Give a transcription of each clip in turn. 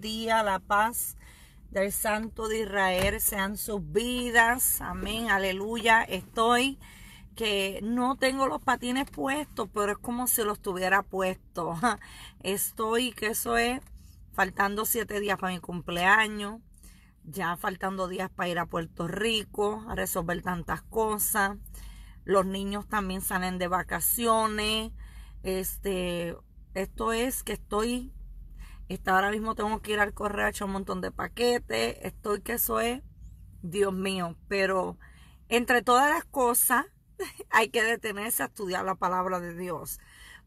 día, la paz del Santo de Israel sean sus vidas. Amén, aleluya. Estoy que no tengo los patines puestos, pero es como si los tuviera puestos. Estoy, que eso es, faltando siete días para mi cumpleaños, ya faltando días para ir a Puerto Rico, a resolver tantas cosas. Los niños también salen de vacaciones. Este, esto es que estoy ahora mismo tengo que ir al correo a echar un montón de paquetes. Estoy que soy Dios mío. Pero entre todas las cosas, hay que detenerse a estudiar la palabra de Dios.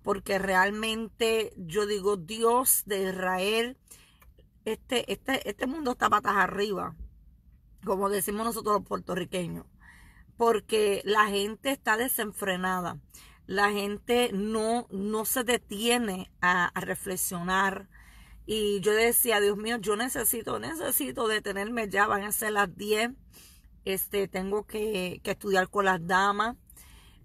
Porque realmente yo digo, Dios de Israel, este, este, este mundo está patas arriba. Como decimos nosotros los puertorriqueños. Porque la gente está desenfrenada. La gente no, no se detiene a, a reflexionar, y yo decía, Dios mío, yo necesito, necesito detenerme ya, van a ser las 10. Este, tengo que, que estudiar con las damas.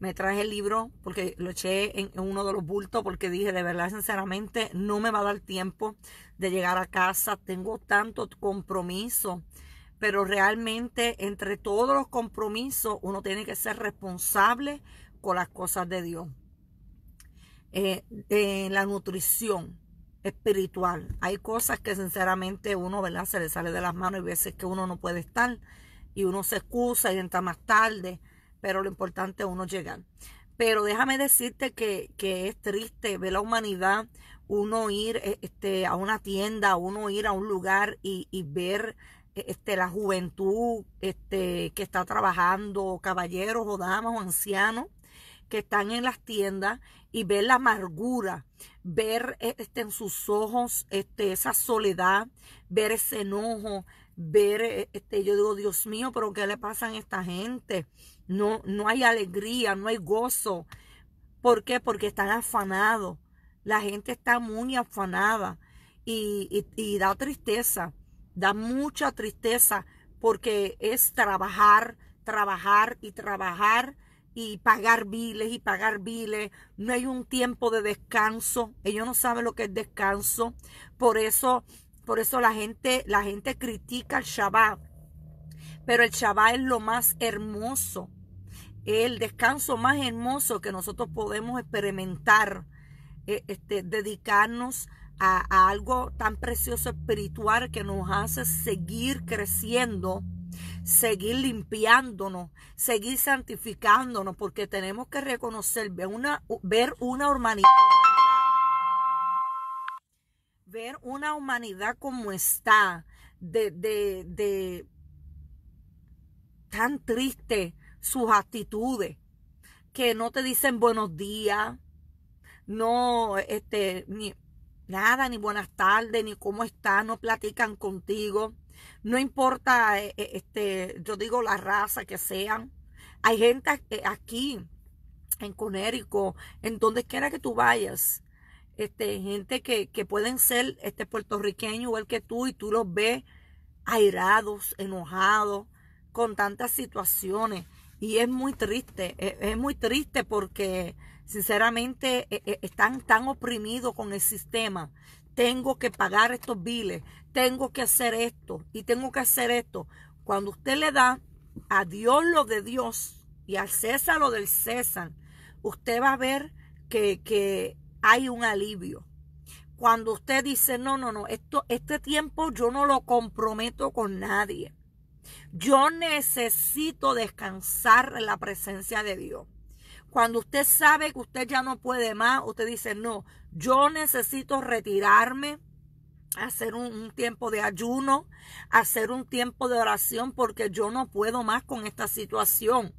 Me traje el libro porque lo eché en, uno de los bultos porque dije, de verdad, sinceramente, no me va a dar tiempo de llegar a casa. Tengo tanto compromiso. Pero realmente, entre todos los compromisos, uno tiene que ser responsable con las cosas de Dios. Eh, eh la nutrición espiritual. Hay cosas que sinceramente uno, ¿verdad? Se le sale de las manos y veces que uno no puede estar y uno se excusa y entra más tarde, pero lo importante es uno llegar. Pero déjame decirte que, es triste ver la humanidad, uno ir eh, este, a una tienda, uno ir a un lugar y, ver e, este, la juventud este, que está trabajando, caballeros o damas o ancianos que están en las tiendas y ver la amargura, ver e, este, en sus ojos este, esa soledad, ver ese enojo, ver, e, este, yo digo, Dios mío, pero ¿qué le pasa a esta gente? No, no hay alegría, no hay gozo. ¿Por qué? Porque están afanados. La gente está muy afanada y da tristeza, da mucha tristeza porque es trabajar, trabajar y trabajar y pagar biles y pagar biles. No hay un tiempo de descanso. Ellos no saben lo que es descanso. Por eso, por eso la gente, la gente critica el Shabbat. Pero el Shabbat es lo más hermoso. El descanso más hermoso que nosotros podemos experimentar. Eh, este, dedicarnos a, a algo tan precioso espiritual que nos hace seguir creciendo seguir limpiándonos, seguir santificándonos, porque tenemos que reconocer, ver una, ver una humanidad ver una humanidad como está, de, de, de tan triste sus actitudes, que no te dicen buenos días, no, este, ni nada, ni buenas tardes, ni cómo está, no platican contigo. No importa, eh, eh, este, yo digo la raza que sean. Hay gente eh, aquí, en Conérico, en donde quiera que tú vayas, este, gente que, pueden ser este puertorriqueño igual que tú y tú los ves airados, enojados, con tantas situaciones. Y es muy triste, e, es muy triste porque sinceramente e, e, están tan oprimidos con el sistema tengo que pagar estos biles, tengo que hacer esto y tengo que hacer esto. Cuando usted le da a Dios lo de Dios y al César lo del César, usted va a ver que, que hay un alivio. Cuando usted dice, no, no, no, esto, este tiempo yo no lo comprometo con nadie. Yo necesito descansar en la presencia de Dios. Cuando usted sabe que usted ya no puede más, usted dice, no, yo necesito retirarme, hacer un, tiempo de ayuno, hacer un tiempo de oración, porque yo no puedo más con esta situación.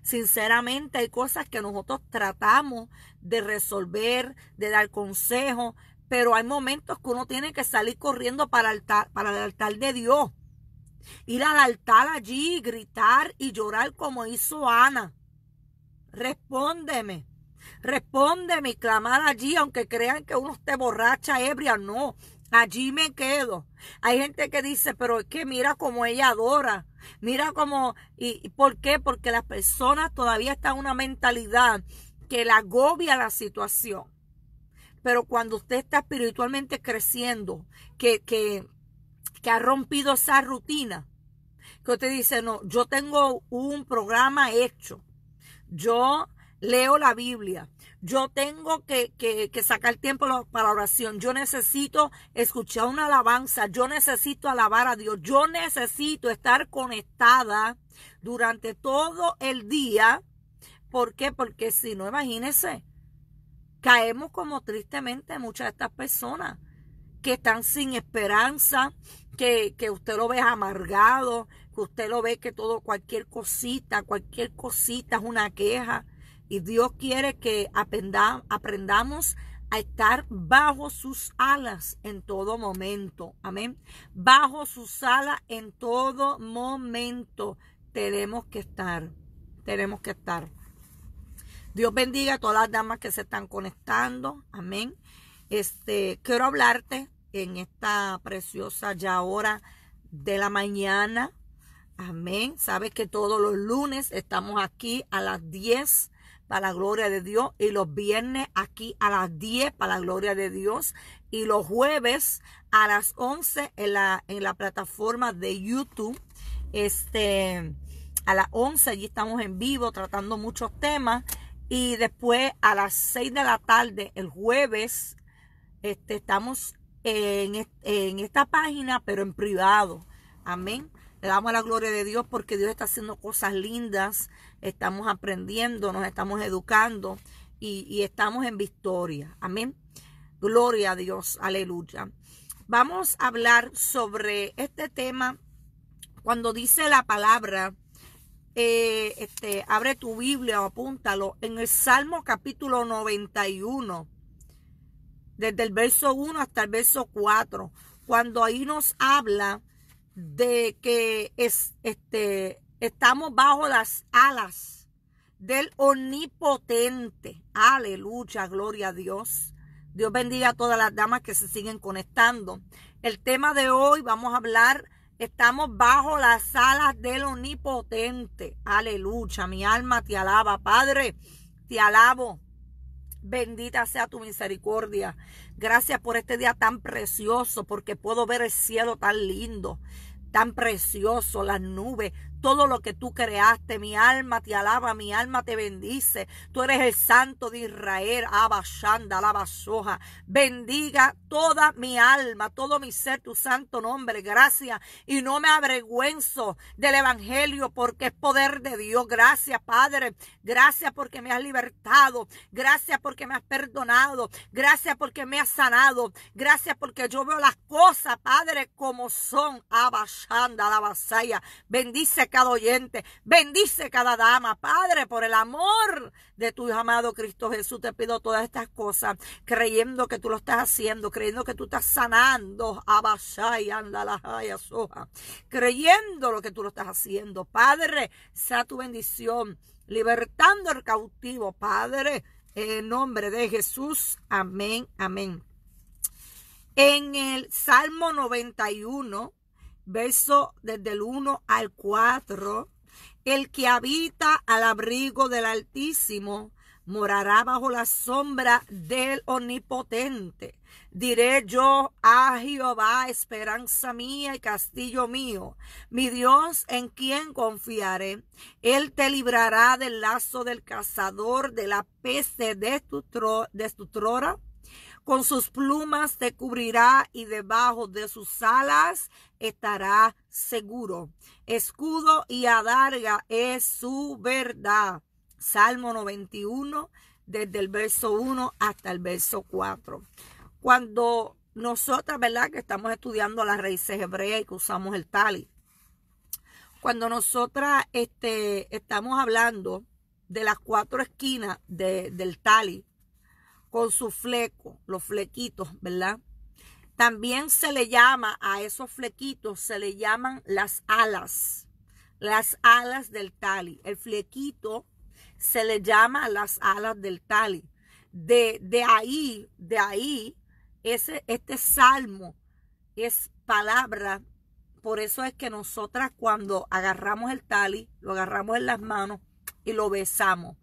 Sinceramente hay cosas que nosotros tratamos de resolver, de dar consejos, pero hay momentos que uno tiene que salir corriendo para, para el altar de Dios. Ir al altar allí, gritar y llorar como hizo Ana. Respóndeme. Responde mi clamada allí, aunque crean que uno esté borracha, ebria, no. Allí me quedo. Hay gente que dice, pero es que mira cómo ella adora. Mira cómo... ¿Y por qué? Porque las personas todavía están en una mentalidad que la agobia la situación. Pero cuando usted está espiritualmente creciendo, que, que, que ha rompido esa rutina, que usted dice, no, yo tengo un programa hecho. Yo leo la Biblia, yo tengo que, que, que, sacar tiempo para oración, yo necesito escuchar una alabanza, yo necesito alabar a Dios, yo necesito estar conectada durante todo el día. ¿Por qué? Porque si no, imagínense, caemos como tristemente muchas de estas personas que están sin esperanza, que, que usted lo ve amargado, que usted lo ve que todo, cualquier cosita, cualquier cosita es una queja. Y Dios quiere que aprendamos a estar bajo sus alas en todo momento. Amén. Bajo sus alas en todo momento tenemos que estar. Tenemos que estar. Dios bendiga a todas las damas que se están conectando. Amén. Este, quiero hablarte en esta preciosa ya hora de la mañana. Amén. Sabes que todos los lunes estamos aquí a las 10 para la gloria de Dios y los viernes aquí a las 10 para la gloria de Dios y los jueves a las 11 en la, en la plataforma de YouTube. Este, a las 11 allí estamos en vivo tratando muchos temas y después a las 6 de la tarde el jueves este, estamos en, en esta página pero en privado. Amén. Le damos la gloria de Dios porque Dios está haciendo cosas lindas estamos aprendiendo, nos estamos educando y, estamos en victoria. Amén. Gloria a Dios, aleluya. Vamos a hablar sobre este tema cuando dice la palabra. Eh, este, abre tu Biblia o apúntalo en el Salmo capítulo 91, desde el verso 1 hasta el verso 4, cuando ahí nos habla de que es, este, Estamos bajo las alas del omnipotente. Aleluya, gloria a Dios. Dios bendiga a todas las damas que se siguen conectando. El tema de hoy vamos a hablar, estamos bajo las alas del omnipotente. Aleluya, mi alma te alaba, Padre, te alabo. Bendita sea tu misericordia. Gracias por este día tan precioso, porque puedo ver el cielo tan lindo, tan precioso, las nubes, todo lo que tú creaste. Mi alma te alaba, mi alma te bendice. Tú eres el santo de Israel, Abashanda, Soja Bendiga toda mi alma, todo mi ser, tu santo nombre. Gracias. Y no me avergüenzo del Evangelio porque es poder de Dios. Gracias, Padre. Gracias porque me has libertado. Gracias porque me has perdonado. Gracias porque me has sanado. Gracias porque yo veo las cosas, Padre, como son. Abashanda, Alabasaya. Bendice cada oyente. Bendice cada dama, Padre, por el amor de tu amado Cristo Jesús. Te pido todas estas cosas, creyendo que tú lo estás haciendo, creyendo que tú estás sanando. la haya soja. Creyendo lo que tú lo estás haciendo, Padre, sea tu bendición, libertando el cautivo, Padre. En nombre de Jesús. Amén, amén. En el Salmo 91, verso desde el 1 al 4, el que habita al abrigo del Altísimo morará bajo la sombra del Omnipotente. Diré yo a Jehová, esperanza mía y castillo mío, mi Dios en quien confiaré. Él te librará del lazo del cazador, de la peste de tu, de con sus plumas te cubrirá y debajo de sus alas estará seguro. Escudo y adarga es su verdad. Salmo 91, desde el verso 1 hasta el verso 4. Cuando nosotras, ¿verdad? Que estamos estudiando las raíces hebreas y que usamos el tali. Cuando nosotras este, estamos hablando de las cuatro esquinas de, del tali, con su fleco, los flequitos, ¿verdad? También se le llama a esos flequitos, se le llaman las alas, las alas del tali. El flequito se le llama las alas del tali. De, de ahí, de ahí, ese, este salmo es palabra. Por eso es que nosotras cuando agarramos el tali, lo agarramos en las manos y lo besamos.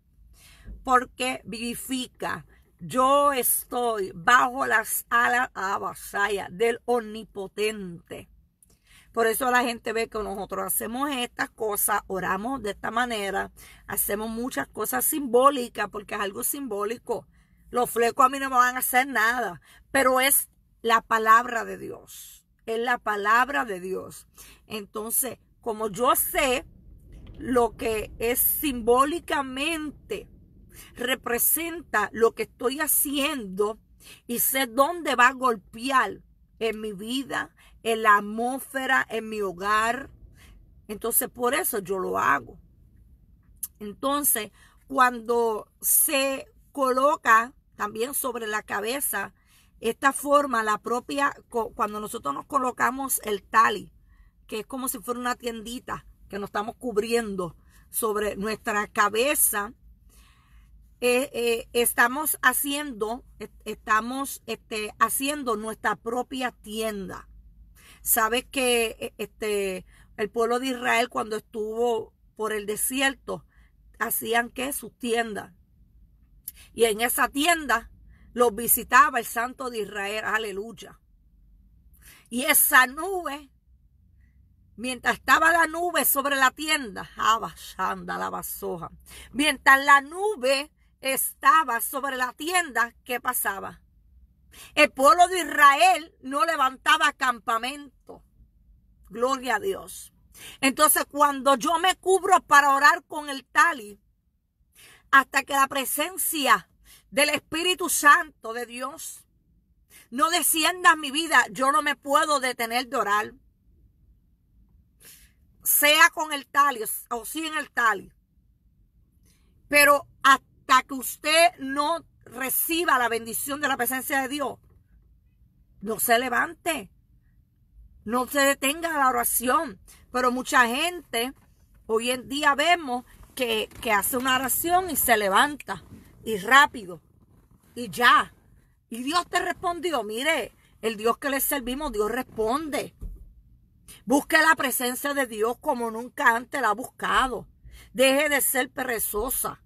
Porque vivifica, yo estoy bajo las alas avasallas del omnipotente. Por eso la gente ve que nosotros hacemos estas cosas, oramos de esta manera, hacemos muchas cosas simbólicas porque es algo simbólico. Los flecos a mí no me van a hacer nada, pero es la palabra de Dios. Es la palabra de Dios. Entonces, como yo sé lo que es simbólicamente representa lo que estoy haciendo y sé dónde va a golpear en mi vida, en la atmósfera, en mi hogar. Entonces, por eso yo lo hago. Entonces, cuando se coloca también sobre la cabeza, esta forma, la propia, cuando nosotros nos colocamos el tali, que es como si fuera una tiendita que nos estamos cubriendo sobre nuestra cabeza, eh, eh, estamos haciendo, e, estamos este, haciendo nuestra propia tienda. Sabes que e, este, el pueblo de Israel cuando estuvo por el desierto, hacían que sus tiendas. Y en esa tienda los visitaba el santo de Israel, aleluya. Y esa nube, mientras estaba la nube sobre la tienda, mientras la nube estaba sobre la tienda que pasaba. El pueblo de Israel no levantaba campamento. Gloria a Dios. Entonces cuando yo me cubro para orar con el tali, hasta que la presencia del Espíritu Santo de Dios no descienda a mi vida, yo no me puedo detener de orar. Sea con el tali o sin el tali. Pero hasta hasta que usted no reciba la bendición de la presencia de Dios, no se levante. No se detenga la oración. Pero mucha gente, hoy en día vemos que, que, hace una oración y se levanta. Y rápido. Y ya. Y Dios te respondió. Mire, el Dios que le servimos, Dios responde. Busque la presencia de Dios como nunca antes la ha buscado. Deje de ser perezosa.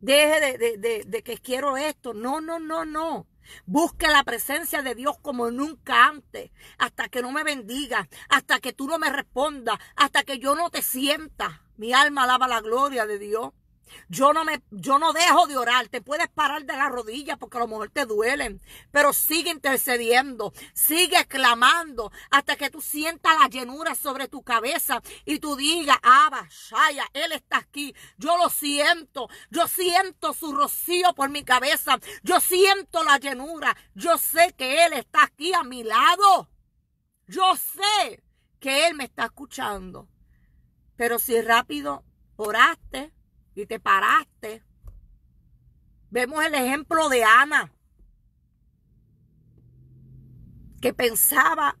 Deje de, de, que quiero esto. No, no, no, no. Busque la presencia de Dios como nunca antes, hasta que no me bendiga, hasta que tú no me respondas, hasta que yo no te sienta. Mi alma alaba la gloria de Dios. Yo no, me, yo no dejo de orar. Te puedes parar de las rodillas porque a lo mejor te duelen. Pero sigue intercediendo. Sigue clamando hasta que tú sientas la llenura sobre tu cabeza y tú digas, Abba, Shaya, Él está aquí. Yo lo siento. Yo siento su rocío por mi cabeza. Yo siento la llenura. Yo sé que Él está aquí a mi lado. Yo sé que Él me está escuchando. Pero si rápido oraste y te paraste. Vemos el ejemplo de Ana, que pensaba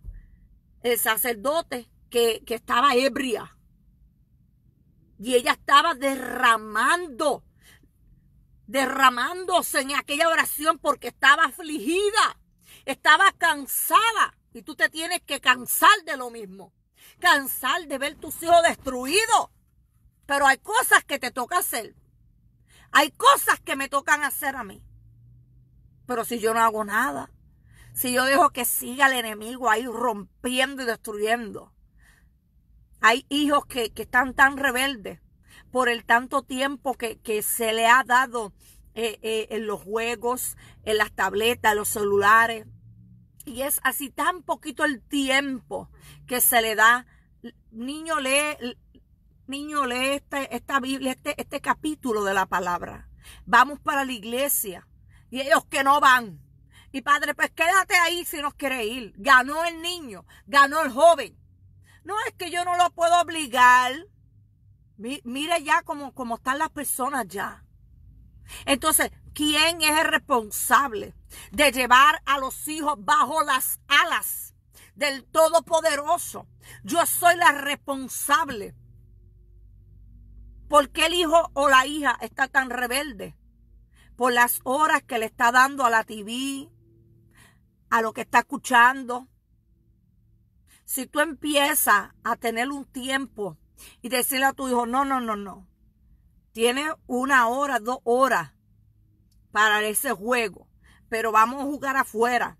el sacerdote que, estaba ebria. Y ella estaba derramando, derramándose en aquella oración porque estaba afligida, estaba cansada. Y tú te tienes que cansar de lo mismo, cansar de ver tus hijos destruidos pero hay cosas que te toca hacer. Hay cosas que me tocan hacer a mí. Pero si yo no hago nada, si yo dejo que siga el enemigo ahí rompiendo y destruyendo, hay hijos que, están tan rebeldes por el tanto tiempo que, se le ha dado eh, eh, en los juegos, en las tabletas, en los celulares. Y es así tan poquito el tiempo que se le da. Niño, lee, Niño, lee esta, esta Biblia, este, este capítulo de la palabra. Vamos para la iglesia. Y ellos que no van. Y padre, pues quédate ahí si no quiere ir. Ganó el niño, ganó el joven. No, es que yo no lo puedo obligar. Mire ya cómo, cómo están las personas ya. Entonces, ¿quién es el responsable de llevar a los hijos bajo las alas del Todopoderoso? Yo soy la responsable ¿Por qué el hijo o la hija está tan rebelde? Por las horas que le está dando a la TV, a lo que está escuchando. Si tú empiezas a tener un tiempo y decirle a tu hijo, no, no, no, no, tiene una hora, dos horas para ese juego, pero vamos a jugar afuera.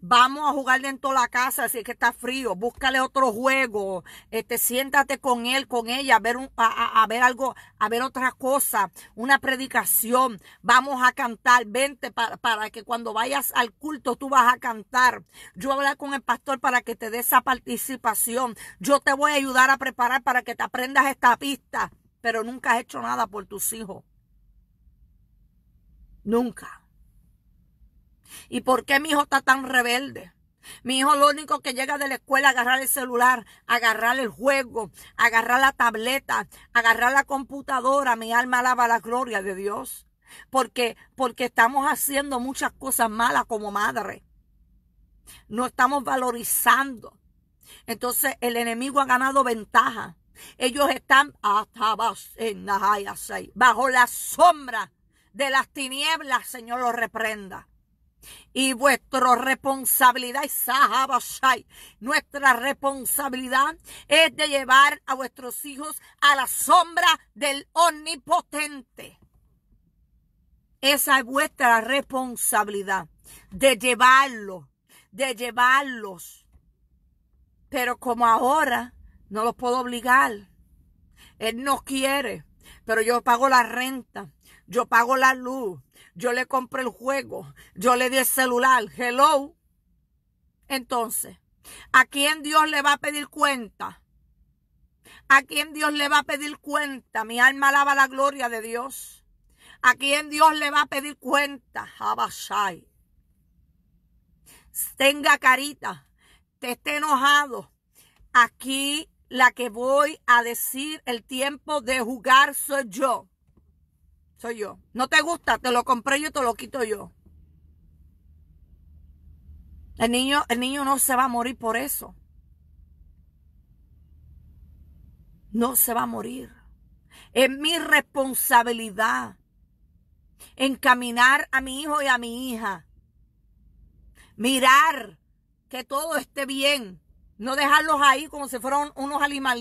Vamos a jugar dentro de la casa si es que está frío. Búscale otro juego. Este, siéntate con él, con ella, a ver, a, ver algo, a ver otra cosa, una predicación. Vamos a cantar. Vente para, que cuando vayas al culto tú vas a cantar. Yo hablar con el pastor para que te dé esa participación. Yo te voy a ayudar a preparar para que te aprendas esta pista. Pero nunca has hecho nada por tus hijos. Nunca. ¿Y por qué mi hijo está tan rebelde? Mi hijo lo único que llega de la escuela agarrar el celular, agarrar el juego, agarrar la tableta, agarrar la computadora. Mi alma alaba la gloria de Dios. Porque, porque estamos haciendo muchas cosas malas como madre. No estamos valorizando. Entonces el enemigo ha ganado ventaja. Ellos están bajo la sombra de las tinieblas, Señor lo reprenda. Y vuestra responsabilidad, nuestra responsabilidad es de llevar a vuestros hijos a la sombra del omnipotente. Esa es vuestra responsabilidad de llevarlos, de llevarlos. Pero como ahora no los puedo obligar, él no quiere, pero yo pago la renta, yo pago la luz, yo le compré el juego, yo le di el celular, hello. Entonces, ¿a quién Dios le va a pedir cuenta? ¿A quién Dios le va a pedir cuenta? Mi alma lava la gloria de Dios. ¿A quién Dios le va a pedir cuenta? Abashai. Tenga carita, te esté enojado. Aquí la que voy a decir el tiempo de jugar soy yo. Soy yo. No te gusta, te lo compré yo, te lo quito yo. El niño, el niño no se va a morir por eso. No se va a morir. Es mi responsabilidad encaminar a mi hijo y a mi hija. Mirar que todo esté bien. No dejarlos ahí como si fueran unos,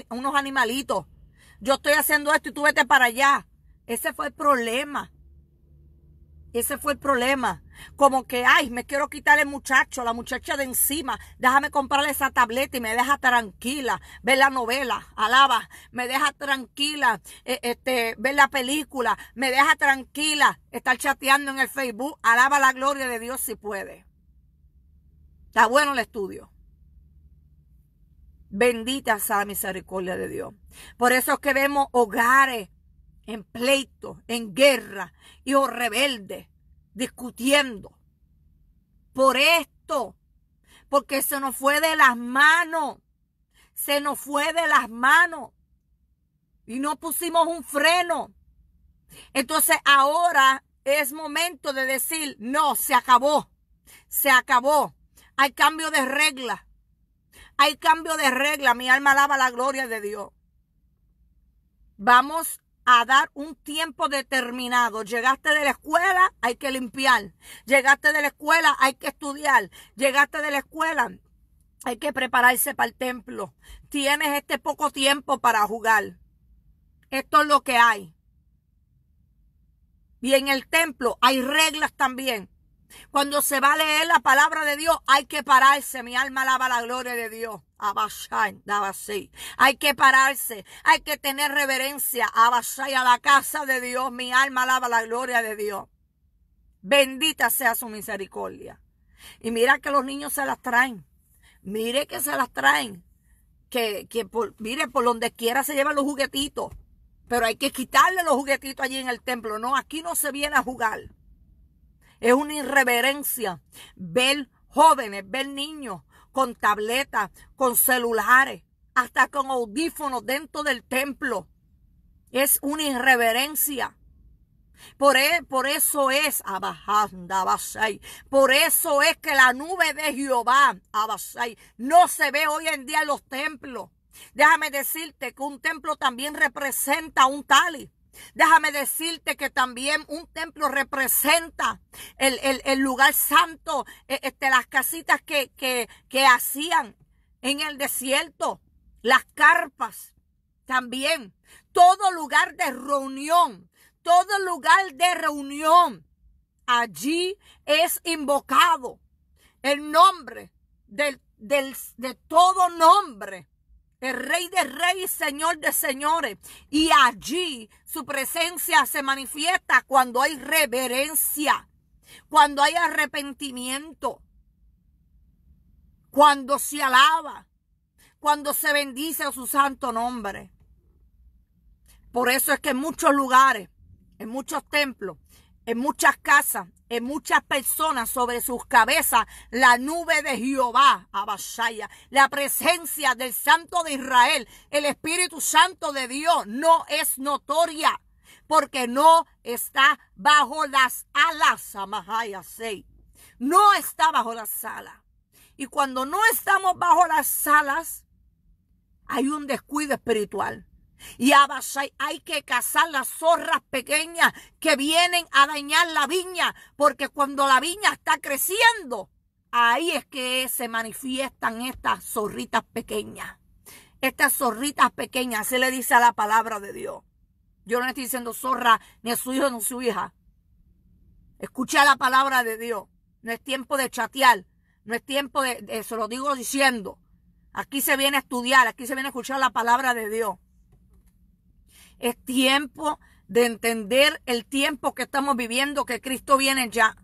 unos animalitos. Yo estoy haciendo esto y tú vete para allá. Ese fue el problema. Ese fue el problema. Como que, ay, me quiero quitar el muchacho, la muchacha de encima. Déjame comprarle esa tableta y me deja tranquila. Ver la novela, alaba. Me deja tranquila eh, este, ver la película. Me deja tranquila estar chateando en el Facebook. Alaba la gloria de Dios si puede. Está bueno el estudio. Bendita sea la misericordia de Dios. Por eso es que vemos hogares en pleito, en guerra, y o rebeldes, discutiendo. Por esto, porque se nos fue de las manos, se nos fue de las manos y no pusimos un freno. Entonces ahora es momento de decir, no, se acabó, se acabó. Hay cambio de regla, hay cambio de regla. Mi alma alaba la gloria de Dios. Vamos a dar un tiempo determinado. Llegaste de la escuela, hay que limpiar. Llegaste de la escuela, hay que estudiar. Llegaste de la escuela, hay que prepararse para el templo. Tienes este poco tiempo para jugar. Esto es lo que hay. Y en el templo hay reglas también. Cuando se va a leer la palabra de Dios, hay que pararse. Mi alma lava la gloria de Dios. Hay que pararse, hay que tener reverencia. a la casa de Dios. Mi alma alaba la gloria de Dios. Bendita sea su misericordia. Y mira que los niños se las traen. Mire que se las traen. Que, que mire, por donde quiera se llevan los juguetitos. Pero hay que quitarle los juguetitos allí en el templo. No, aquí no se viene a jugar. Es una irreverencia ver jóvenes, ver niños con tabletas, con celulares, hasta con audífonos dentro del templo. Es una irreverencia. Por, e, por eso es Abasai. Por eso es que la nube de Jehová Abasai no se ve hoy en día en los templos. Déjame decirte que un templo también representa un tali. Déjame decirte que también un templo representa el, lugar santo, e, este, las casitas que, hacían en el desierto, las carpas también, todo lugar de reunión, todo lugar de reunión, allí es invocado el nombre del, de todo nombre el rey de reyes, señor de señores. Y allí su presencia se manifiesta cuando hay reverencia, cuando hay arrepentimiento, cuando se alaba, cuando se bendice a su santo nombre. Por eso es que en muchos lugares, en muchos templos, en muchas casas, en muchas personas, sobre sus cabezas, la nube de Jehová, Abashaya, la presencia del Santo de Israel, el Espíritu Santo de Dios, no es notoria, porque no está bajo las alas, Amahaya No está bajo las alas. Y cuando no estamos bajo las alas, hay un descuido espiritual. Y Abashai, hay que cazar las zorras pequeñas que vienen a dañar la viña, porque cuando la viña está creciendo, ahí es que se manifiestan estas zorritas pequeñas. Estas zorritas pequeñas, se le dice a la palabra de Dios. Yo no estoy diciendo zorra ni a su hijo ni a su hija. Escucha la palabra de Dios. No es tiempo de chatear. No es tiempo de, de se lo digo diciendo. Aquí se viene a estudiar, aquí se viene a escuchar la palabra de Dios. Es tiempo de entender el tiempo que estamos viviendo, que Cristo viene ya,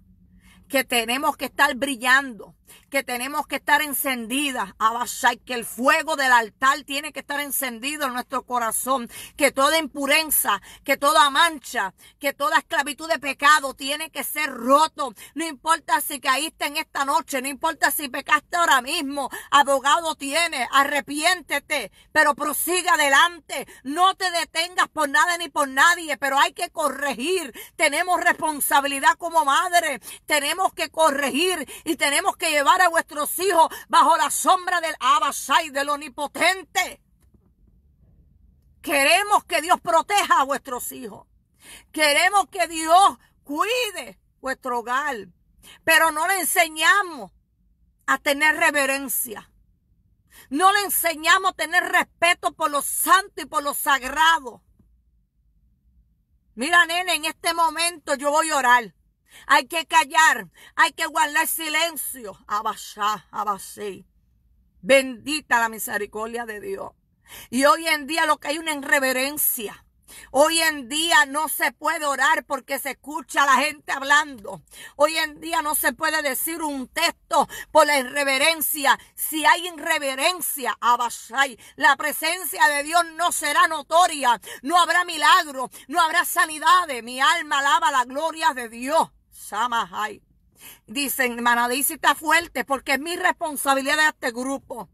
que tenemos que estar brillando, que tenemos que estar encendidas, Abashai, que el fuego del altar tiene que estar encendido en nuestro corazón, que toda impureza, que toda mancha, que toda esclavitud de pecado tiene que ser roto. No importa si caíste en esta noche, no importa si pecaste ahora mismo, abogado tiene. arrepiéntete, pero prosiga adelante, no te detengas por nada ni por nadie, pero hay que corregir, tenemos responsabilidad como madre, tenemos que corregir y tenemos que llevar a vuestros hijos bajo la sombra del Abasai, del Onipotente. Queremos que Dios proteja a vuestros hijos. Queremos que Dios cuide vuestro hogar. Pero no le enseñamos a tener reverencia. No le enseñamos a tener respeto por lo santo y por lo sagrado. Mira, nene, en este momento yo voy a orar. Hay que callar, hay que guardar silencio. abashai, Bendita la misericordia de Dios. Y hoy en día lo que hay una irreverencia. Hoy en día no se puede orar porque se escucha a la gente hablando. Hoy en día no se puede decir un texto por la irreverencia. Si hay irreverencia, Abashai, la presencia de Dios no será notoria. No habrá milagro, no habrá sanidades. Mi alma alaba la gloria de Dios. Samahai. Dicen, Manadisi está fuerte porque es mi responsabilidad de este grupo.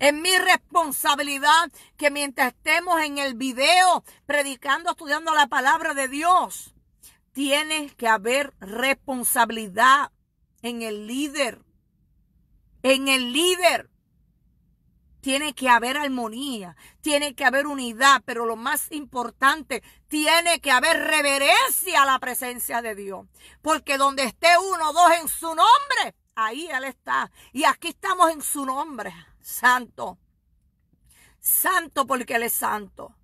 Es mi responsabilidad que mientras estemos en el video predicando, estudiando la palabra de Dios, tiene que haber responsabilidad en el líder. En el líder. Tiene que haber armonía, tiene que haber unidad, pero lo más importante, tiene que haber reverencia a la presencia de Dios. Porque donde esté uno, dos en su nombre, ahí Él está. Y aquí estamos en su nombre, santo. Santo porque Él es santo.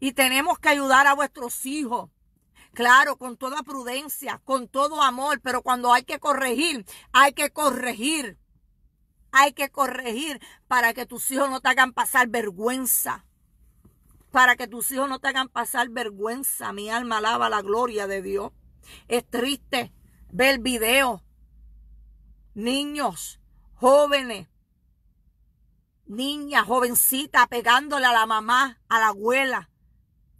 Y tenemos que ayudar a vuestros hijos. Claro, con toda prudencia, con todo amor, pero cuando hay que corregir, hay que corregir hay que corregir para que tus hijos no te hagan pasar vergüenza. Para que tus hijos no te hagan pasar vergüenza. Mi alma alaba la gloria de Dios. Es triste ver videos. Niños, jóvenes, Niñas, jovencita, pegándole a la mamá, a la abuela.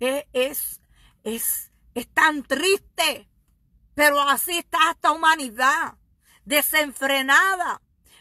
Es, es, es, es tan triste. Pero así está esta humanidad, desenfrenada.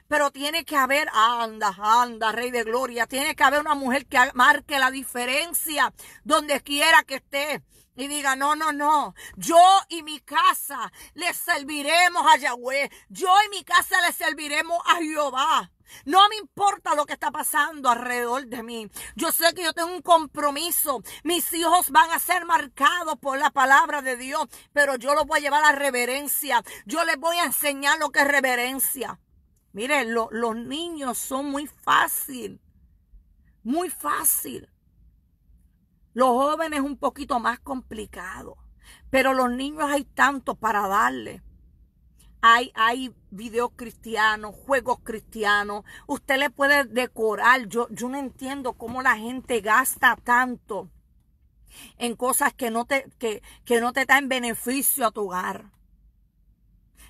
Pero tiene que haber, anda, anda, Rey de Gloria, tiene que haber una mujer que marque la diferencia donde quiera que esté y diga, no, no, no, yo y mi casa le serviremos a Yahweh, yo y mi casa le serviremos a Jehová. No me importa lo que está pasando alrededor de mí. Yo sé que yo tengo un compromiso. Mis hijos van a ser marcados por la palabra de Dios, pero yo los voy a llevar a reverencia. Yo les voy a enseñar lo que es reverencia. Mire, los niños son muy fácil, muy fácil. Los jóvenes un poquito más complicado, pero los niños hay tanto para darle. Hay, hay videos cristianos, juegos cristianos. Usted le puede decorar. Yo, yo no entiendo cómo la gente gasta tanto en cosas que no te, que, que no te dan beneficio a tu hogar.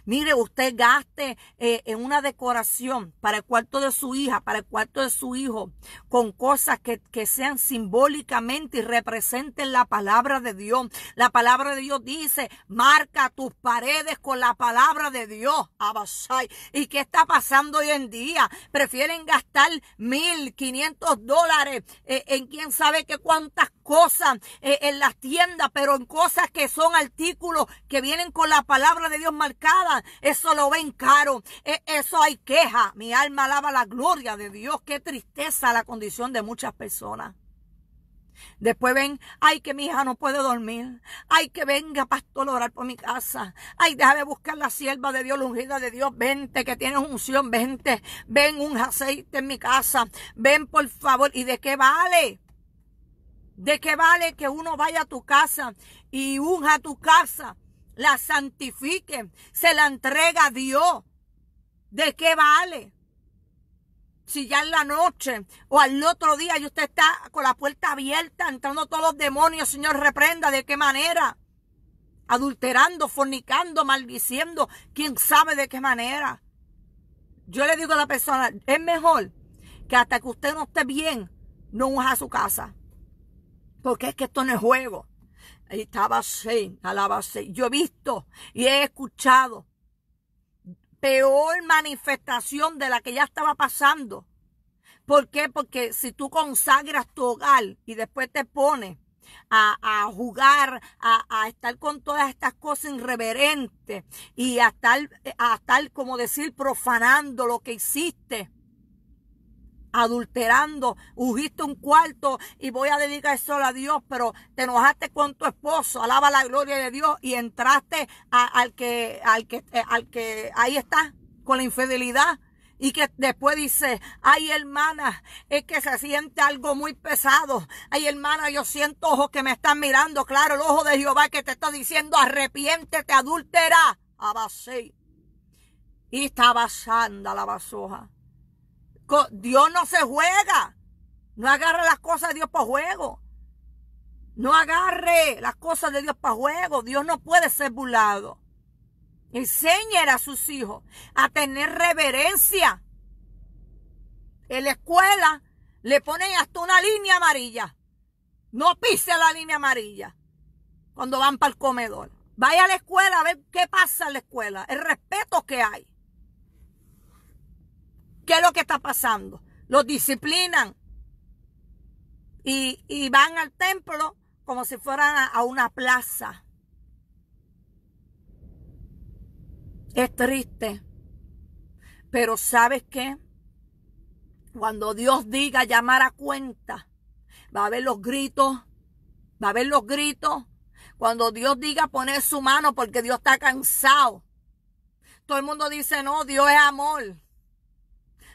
Mire, usted gaste eh, en una decoración para el cuarto de su hija, para el cuarto de su hijo, con cosas que, sean simbólicamente y representen la palabra de Dios. La palabra de Dios dice, marca tus paredes con la palabra de Dios, Abasai. ¿Y qué está pasando hoy en día? Prefieren gastar mil, quinientos dólares eh, en quién sabe qué cuántas cosas eh, en las tiendas, pero en cosas que son artículos que vienen con la palabra de Dios marcada eso lo ven caro. E, eso hay queja. Mi alma alaba la gloria de Dios. Qué tristeza la condición de muchas personas. Después ven, ay, que mi hija no puede dormir. Ay, que venga, pastor, a orar por mi casa. Ay, déjame buscar la sierva de Dios, la ungida de Dios. Vente, que tienes unción, vente. Ven un aceite en mi casa. Ven, por favor. ¿Y de qué vale? ¿De qué vale que uno vaya a tu casa y unja tu casa? la santifiquen, se la entrega a Dios. ¿De qué vale? Si ya en la noche o al otro día y usted está con la puerta abierta, entrando todos los demonios, Señor, reprenda, ¿de qué manera? Adulterando, fornicando, maldiciendo, quién sabe de qué manera. Yo le digo a la persona, es mejor que hasta que usted no esté bien, no usa a su casa. Porque es que esto no es juego. Estaba Yo he visto y he escuchado peor manifestación de la que ya estaba pasando. ¿Por qué? Porque si tú consagras tu hogar y después te pones a, jugar, a, estar con todas estas cosas irreverentes y a estar, a estar, como decir, profanando lo que hiciste, adulterando, ungiste un cuarto y voy a dedicar eso a Dios, pero te enojaste con tu esposo, alaba la gloria de Dios y entraste al que, al que, eh, al que ahí está, con la infidelidad. Y que después dice, ay hermana, es que se siente algo muy pesado. Ay hermana, yo siento ojos que me están mirando. Claro, el ojo de Jehová que te está diciendo, arrepiéntete, adultera, Abasí. Y está sanda la basoja. Dios no se juega. No agarre las cosas de Dios por juego. No agarre las cosas de Dios para juego. Dios no puede ser burlado. Enseñe a sus hijos a tener reverencia. En la escuela le ponen hasta una línea amarilla. No pise la línea amarilla cuando van para el comedor. Vaya a la escuela a ver qué pasa en la escuela, el respeto que hay. ¿Qué es lo que está pasando? Los disciplinan y, van al templo como si fueran a, a una plaza. Es triste. Pero sabes qué? Cuando Dios diga llamar a cuenta, va a haber los gritos, va a haber los gritos. Cuando Dios diga poner su mano porque Dios está cansado. Todo el mundo dice, no, Dios es amor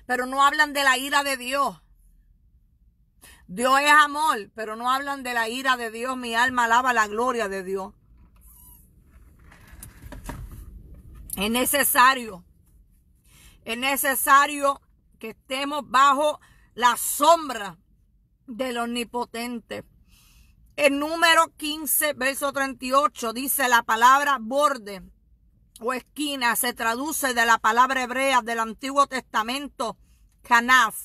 pero no hablan de la ira de Dios. Dios es amor, pero no hablan de la ira de Dios. Mi alma alaba la gloria de Dios. Es necesario, es necesario que estemos bajo la sombra del omnipotente. El número 15, verso 38, dice la palabra borde o esquina se traduce de la palabra hebrea del Antiguo Testamento, canaf,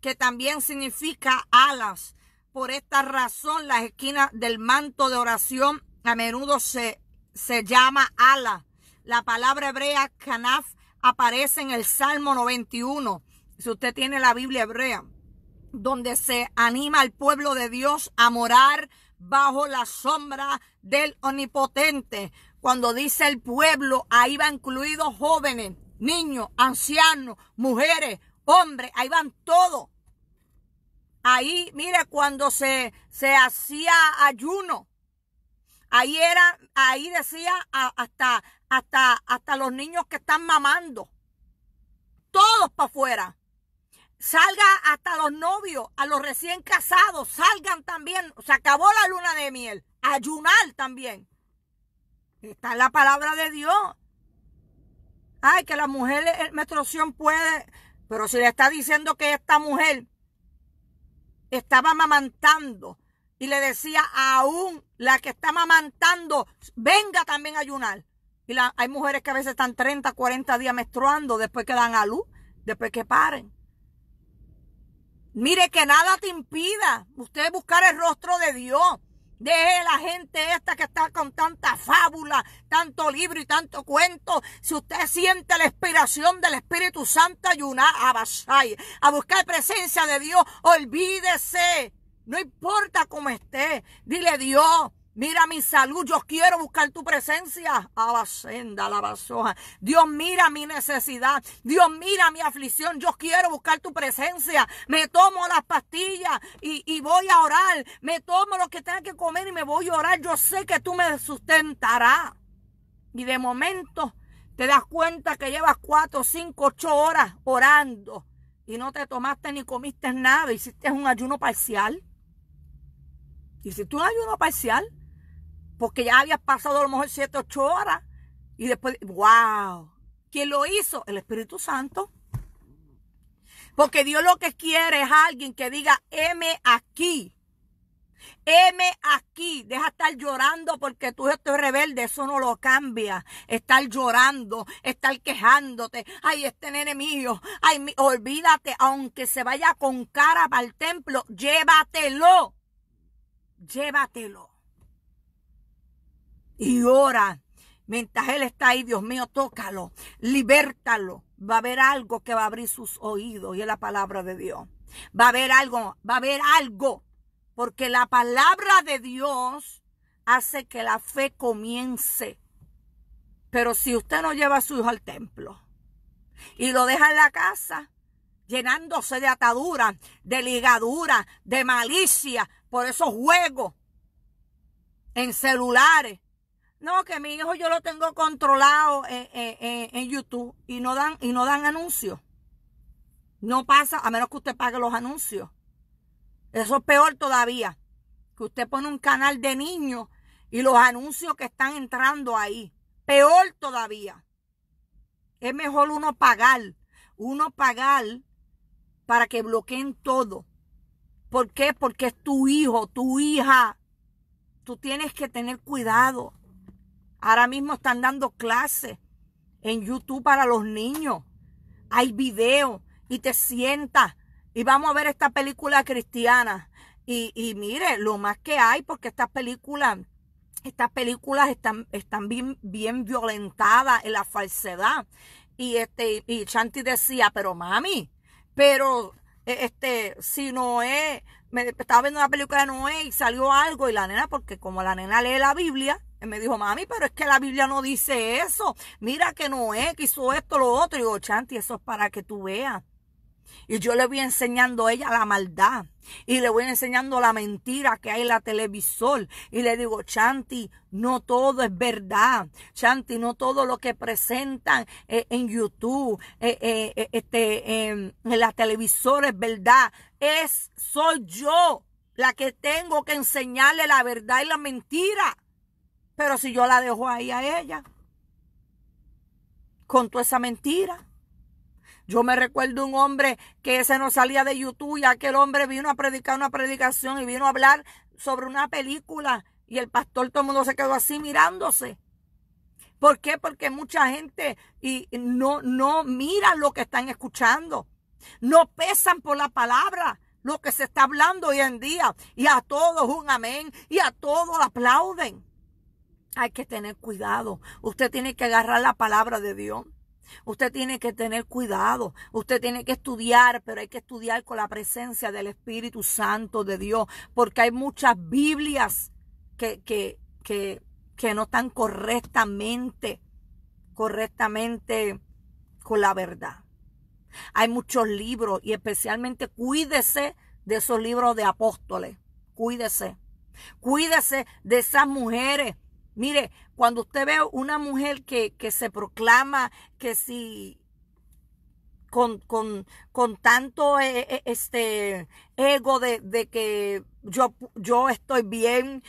que también significa alas. Por esta razón, las esquinas del manto de oración a menudo se, se llama ala. La palabra hebrea canaf aparece en el Salmo 91, si usted tiene la Biblia hebrea, donde se anima al pueblo de Dios a morar bajo la sombra del Omnipotente. Cuando dice el pueblo, ahí va incluidos jóvenes, niños, ancianos, mujeres, hombres, ahí van todos. Ahí, mire, cuando se, se hacía ayuno, ahí era, ahí decía hasta, hasta, hasta los niños que están mamando. Todos para afuera. Salga hasta los novios, a los recién casados, salgan también. Se acabó la luna de miel. Ayunar también. Está en la palabra de Dios. Ay, que la mujer en eh, eh, menstruación puede, pero si le está diciendo que esta mujer estaba mamantando y le decía aún la que está mamantando, venga también a ayunar. Y hay mujeres que a veces están 30, 40 días menstruando después que dan a luz, después que paren. Mire que nada te impida usted buscar el rostro de Dios. Deje la gente esta que está con tanta fábula, tanto libro y tanto cuento. Si usted siente la inspiración del Espíritu Santo, ayuna a Bashay, a buscar presencia de Dios, olvídese. No importa cómo esté, dile Dios, Mira mi salud, yo quiero buscar tu presencia. Abasenda, la basoja. Dios, mira mi necesidad. Dios, mira mi aflicción. Yo quiero buscar tu presencia. Me tomo las pastillas y, y voy a orar. Me tomo lo que tenga que comer y me voy a orar. Yo sé que tú me sustentarás. Y de momento te das cuenta que llevas cuatro, cinco, ocho horas orando y no te tomaste ni comiste nada, hiciste un ayuno parcial. Hiciste un ayuno parcial porque ya habías pasado a lo mejor 7, horas. Y después, wow. ¿Quién lo hizo? El Espíritu Santo. Porque Dios lo que quiere es alguien que diga, M aquí. M aquí, deja estar llorando porque tú eres rebelde, eso no lo cambia. Estar llorando, estar quejándote, ay, este nene mío, ay, olvídate, aunque se vaya con cara para el templo, llévatelo, llévatelo y ora. Mientras Él está ahí, Dios mío, tócalo, libértalo. Va a haber algo que va a abrir sus oídos y es la palabra de Dios. Va a haber algo, va a haber algo. Porque la palabra de Dios hace que la fe comience. Pero si usted no lleva a su hijo al templo y lo deja en la casa, llenándose de ataduras, de ligaduras, de malicia, por esos juegos en celulares, no, que mi hijo yo lo tengo controlado en, YouTube y no dan, y no dan anuncios. No pasa a menos que usted pague los anuncios. Eso es peor todavía. Que usted pone un canal de niños y los anuncios que están entrando ahí. Peor todavía. Es mejor uno pagar. Uno pagar para que bloqueen todo. ¿Por qué? Porque es tu hijo, tu hija. Tú tienes que tener cuidado. Ahora mismo están dando clases en YouTube para los niños. Hay video y te sientas y vamos a ver esta película cristiana. Y, y mire, lo más que hay, porque estas películas, estas películas están, están bien, bien violentadas en la falsedad. Y este, y Chanti decía, pero mami, pero este, si Noé, me estaba viendo una película de Noé y salió algo y la nena, porque como la nena lee la Biblia, me dijo, mami, pero es que la Biblia no dice eso. Mira que Noé que hizo esto, lo otro. Y yo, Chanti, eso es para que tú veas y yo le voy enseñando a ella la maldad. Y le voy enseñando la mentira que hay en la televisor. Y le digo, Chanti, no todo es verdad. Chanti, no todo lo que presentan eh, en YouTube, eh, eh, este, em, en la televisor es verdad. Es, soy yo la que tengo que enseñarle la verdad y la mentira. Pero si yo la dejo ahí a ella, con toda esa mentira. Yo me recuerdo un hombre que se no salía de YouTube y aquel hombre vino a predicar una predicación y vino a hablar sobre una película y el pastor todo el mundo se quedó así mirándose. ¿Por qué? Porque mucha gente y no, no mira lo que están escuchando. No pesan por la palabra lo que se está hablando hoy en día. Y a todos un amén. Y a todos aplauden. Hay que tener cuidado. Usted tiene que agarrar la palabra de Dios. Usted tiene que tener cuidado, usted tiene que estudiar, pero hay que estudiar con la presencia del Espíritu Santo de Dios, porque hay muchas Biblias que, que, que, no están correctamente, correctamente con la verdad. Hay muchos libros y especialmente cuídese de esos libros de apóstoles, cuídese, cuídese de esas mujeres Mire, cuando usted ve una mujer que, se proclama que si con, tanto eh, eh, eh, este ego de, que yo, yo estoy bien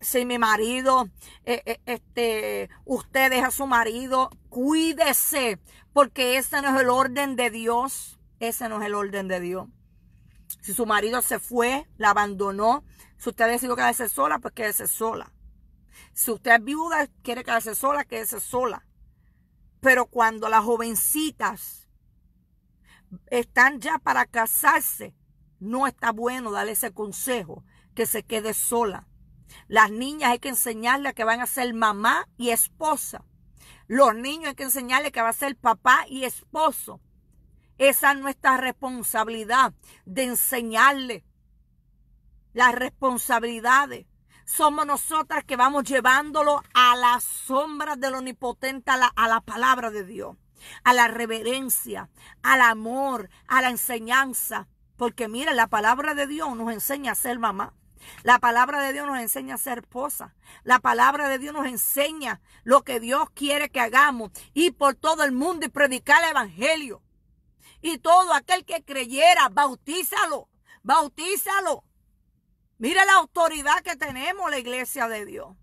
sin mi marido, este, usted deja a su marido, cuídese, porque ese no es el orden de Dios, ese no es el orden de Dios. Si su marido se fue, la abandonó, si usted decidió quedarse sola, pues quédese sola. Si usted es viuda, quiere quedarse sola, quédese sola. Pero cuando las jovencitas están ya para casarse, no está bueno darle ese consejo que se quede sola. Las niñas hay que enseñarles que van a ser mamá y esposa. Los niños hay que enseñarles que va a ser papá y esposo. Esa es nuestra responsabilidad de enseñarles las responsabilidades somos nosotras que vamos llevándolo a las sombra del omnipotente, a la, palabra de Dios, a la reverencia, al amor, a la enseñanza. Porque mira, la palabra de Dios nos enseña a ser mamá. La palabra de Dios nos enseña a ser esposa. La palabra de Dios nos enseña lo que Dios quiere que hagamos. y por todo el mundo y predicar el evangelio. Y todo aquel que creyera, bautízalo, bautízalo. Mire la autoridad que tenemos la iglesia de Dios.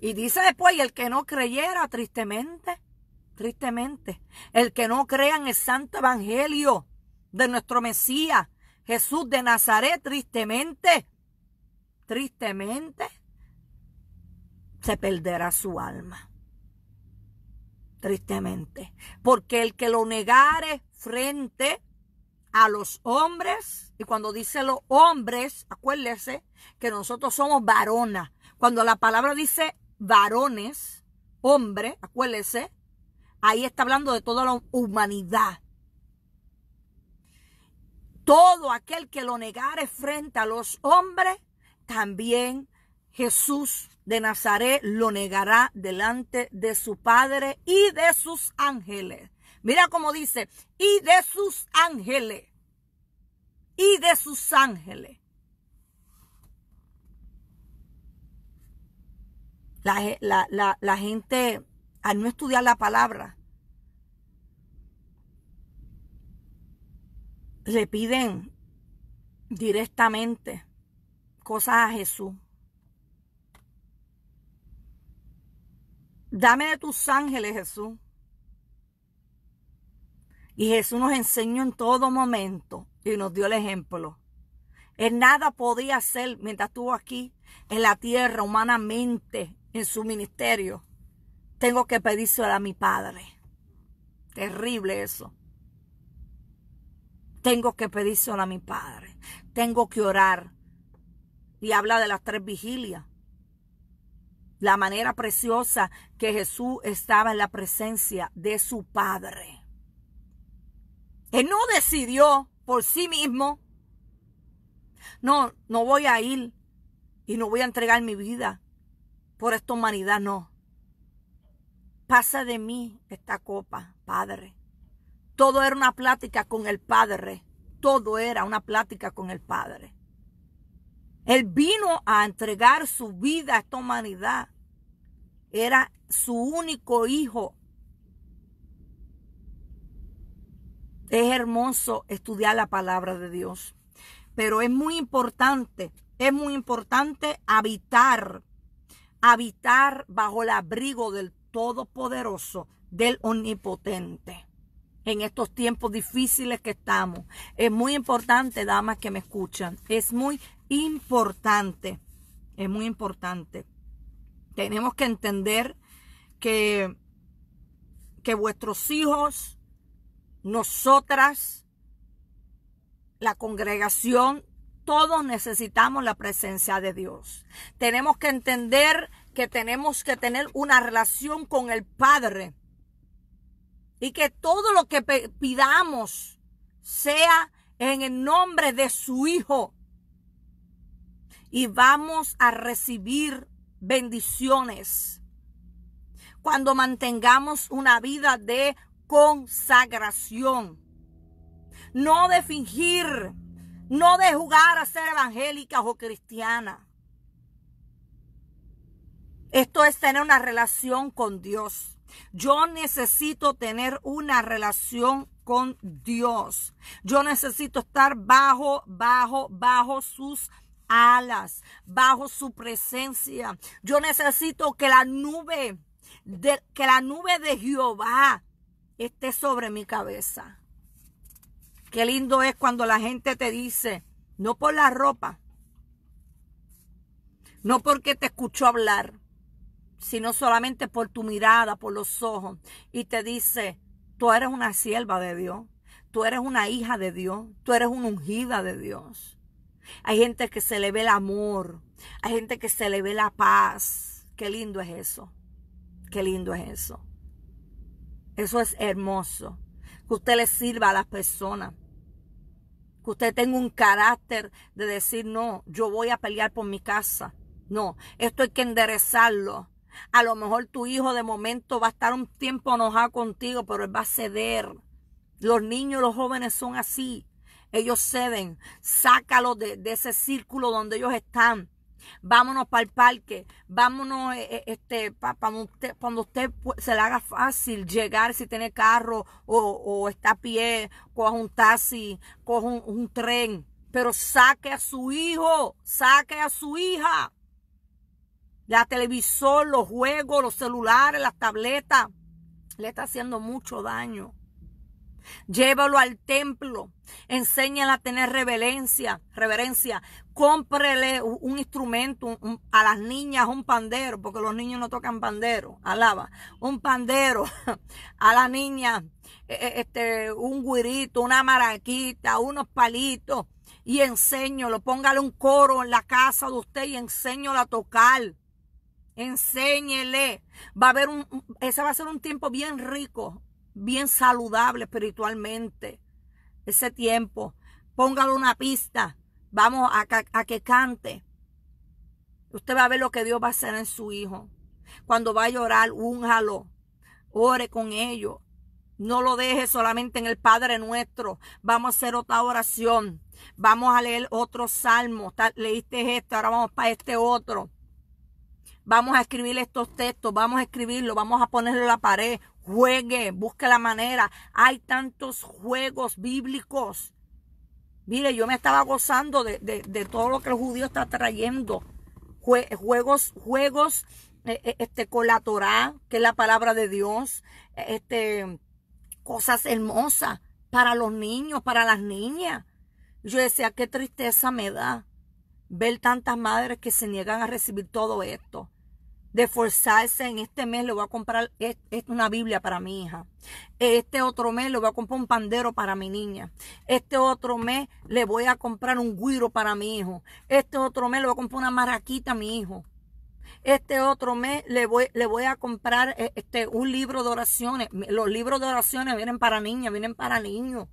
Y dice después, y el que no creyera, tristemente, tristemente, el que no crea en el santo evangelio de nuestro Mesías, Jesús de Nazaret, tristemente, tristemente, se perderá su alma. Tristemente. Porque el que lo negare frente a los hombres, y cuando dice los hombres, acuérdese que nosotros somos varona. Cuando la palabra dice varones, hombre, acuérdese, ahí está hablando de toda la humanidad. Todo aquel que lo negare frente a los hombres, también Jesús de Nazaret lo negará delante de su Padre y de sus ángeles. Mira cómo dice, y de sus ángeles, y de sus ángeles. La, gente, al no estudiar la palabra, le piden directamente cosas a Jesús. Dame de tus ángeles, Jesús. Y Jesús nos enseñó en todo momento y nos dio el ejemplo. Él nada podía hacer mientras estuvo aquí en la tierra humanamente, en su ministerio. Tengo que pedir pedírselo a mi Padre. Terrible eso. Tengo que pedir pedírselo a mi Padre. Tengo que orar. Y habla de las tres vigilias. La manera preciosa que Jesús estaba en la presencia de su Padre. Él no decidió por sí mismo, no, no voy a ir y no voy a entregar mi vida por esta humanidad, no. Pasa de mí esta copa, Padre. Todo era una plática con el Padre. Todo era una plática con el Padre. Él vino a entregar su vida a esta humanidad. Era su único hijo Es hermoso estudiar la palabra de Dios, pero es muy importante, es muy importante habitar, habitar bajo el abrigo del Todopoderoso, del Omnipotente. En estos tiempos difíciles que estamos, es muy importante, damas que me escuchan, es muy importante, es muy importante. Tenemos que entender que, que vuestros hijos nosotras, la congregación, todos necesitamos la presencia de Dios. Tenemos que entender que tenemos que tener una relación con el Padre y que todo lo que pidamos sea en el nombre de su Hijo. Y vamos a recibir bendiciones cuando mantengamos una vida de consagración. No de fingir, no de jugar a ser evangélicas o cristiana Esto es tener una relación con Dios. Yo necesito tener una relación con Dios. Yo necesito estar bajo, bajo, bajo sus alas, bajo su presencia. Yo necesito que la nube, de, que la nube de Jehová esté sobre mi cabeza. Qué lindo es cuando la gente te dice, no por la ropa, no porque te escuchó hablar, sino solamente por tu mirada, por los ojos, y te dice, tú eres una sierva de Dios, tú eres una hija de Dios, tú eres una ungida de Dios. Hay gente que se le ve el amor, hay gente que se le ve la paz. Qué lindo es eso, qué lindo es eso. Eso es hermoso. Que usted le sirva a las personas. Que usted tenga un carácter de decir, no, yo voy a pelear por mi casa. No, esto hay que enderezarlo. A lo mejor tu hijo de momento va a estar un tiempo enojado contigo, pero él va a ceder. Los niños, los jóvenes son así. Ellos ceden. Sácalo de ese círculo donde ellos están vámonos para el parque, vámonos eh, eh, este, para usted, cuando usted se le haga fácil llegar si tiene carro o, está a pie, coja un taxi, coja un, un tren, pero saque a su hijo, saque a su hija. La televisor, los juegos, los celulares, las tabletas, le está haciendo mucho daño. Llévalo al templo. Enséñale a tener reverencia. reverencia. Cómprele un instrumento a las niñas, un pandero, porque los niños no tocan pandero. Alaba. Un pandero. A las niñas, e, e, este, un guirito, una maraquita, unos palitos. Y enséñalo. Póngale un coro en la casa de usted y enséñalo a tocar. Enséñele. Va a haber un, ese va a ser un tiempo bien rico bien saludable espiritualmente. Ese tiempo, póngalo una pista, vamos a, que cante. Usted va a ver lo que Dios va a hacer en su hijo. Cuando va a llorar, únjalo, ore con ellos. No lo deje solamente en el Padre nuestro. Vamos a hacer otra oración. Vamos a leer otro salmo. Leíste esto, ahora vamos para este otro vamos a escribir estos textos, vamos a escribirlo, vamos a ponerlo en la pared, juegue, busque la manera. Hay tantos juegos bíblicos. Mire, yo me estaba gozando de, todo lo que el judío está trayendo. juegos, juegos eh, eh, este, con la Torah, que es la palabra de Dios, eh, este, cosas hermosas para los niños, para las niñas. Yo decía, qué tristeza me da ver tantas madres que se niegan a recibir todo esto de forzarse en este mes le voy a comprar una Biblia para mi hija. Este otro mes le voy a comprar un pandero para mi niña. Este otro mes le voy a comprar un guiro para mi hijo. Este otro mes le voy a comprar una maraquita a mi hijo. Este otro mes le voy, le voy a comprar eh, este, un libro de oraciones. Los libros de oraciones vienen para niñas, vienen para niños.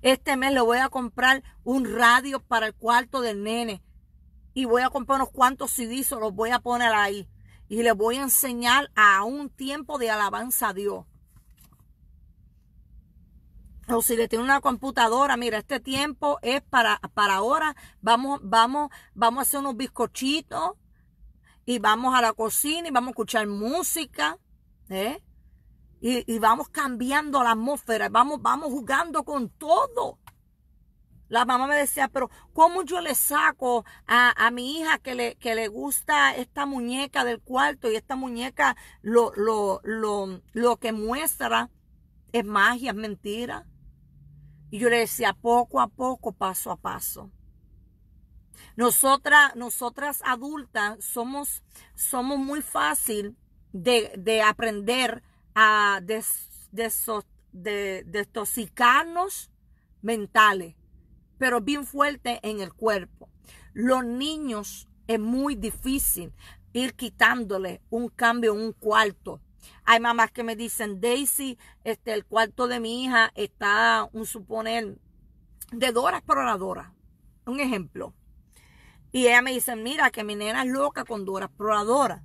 Este mes le voy a comprar un radio para el cuarto del nene y voy a comprar unos cuantos CDs los voy a poner ahí. Y les voy a enseñar a un tiempo de alabanza a Dios. O si le tiene una computadora, mira, este tiempo es para, para ahora. Vamos, vamos, vamos a hacer unos bizcochitos y vamos a la cocina y vamos a escuchar música. ¿eh? Y, y, vamos cambiando la atmósfera, vamos, vamos jugando con todo. La mamá me decía, pero ¿cómo yo le saco a, mi hija que le, que le, gusta esta muñeca del cuarto y esta muñeca lo, lo, lo, que muestra es magia, es mentira? Y yo le decía, poco a poco, paso a paso. Nosotras, nosotras adultas somos, somos muy fácil de, aprender a des, destoxicarnos mentales pero bien fuerte en el cuerpo. Los niños es muy difícil ir quitándole un cambio, un cuarto. Hay mamás que me dicen, Daisy, este, el cuarto de mi hija está, un suponer, de Dora Exploradora. Un ejemplo. Y ella me dice, mira, que mi nena es loca con Dora Exploradora.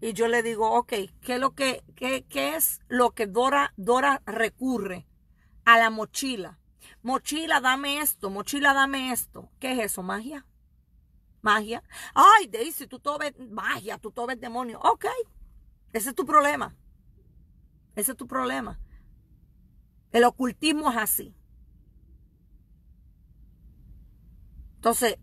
Y yo le digo, ok, ¿qué es lo que, qué es lo que Dora, Dora recurre a la mochila? Mochila, dame esto, mochila, dame esto. ¿Qué es eso? Magia. Magia. Ay, Daisy, tú todo ves magia, tú todo ves demonio. Ok, ese es tu problema. Ese es tu problema. El ocultismo es así. Entonces,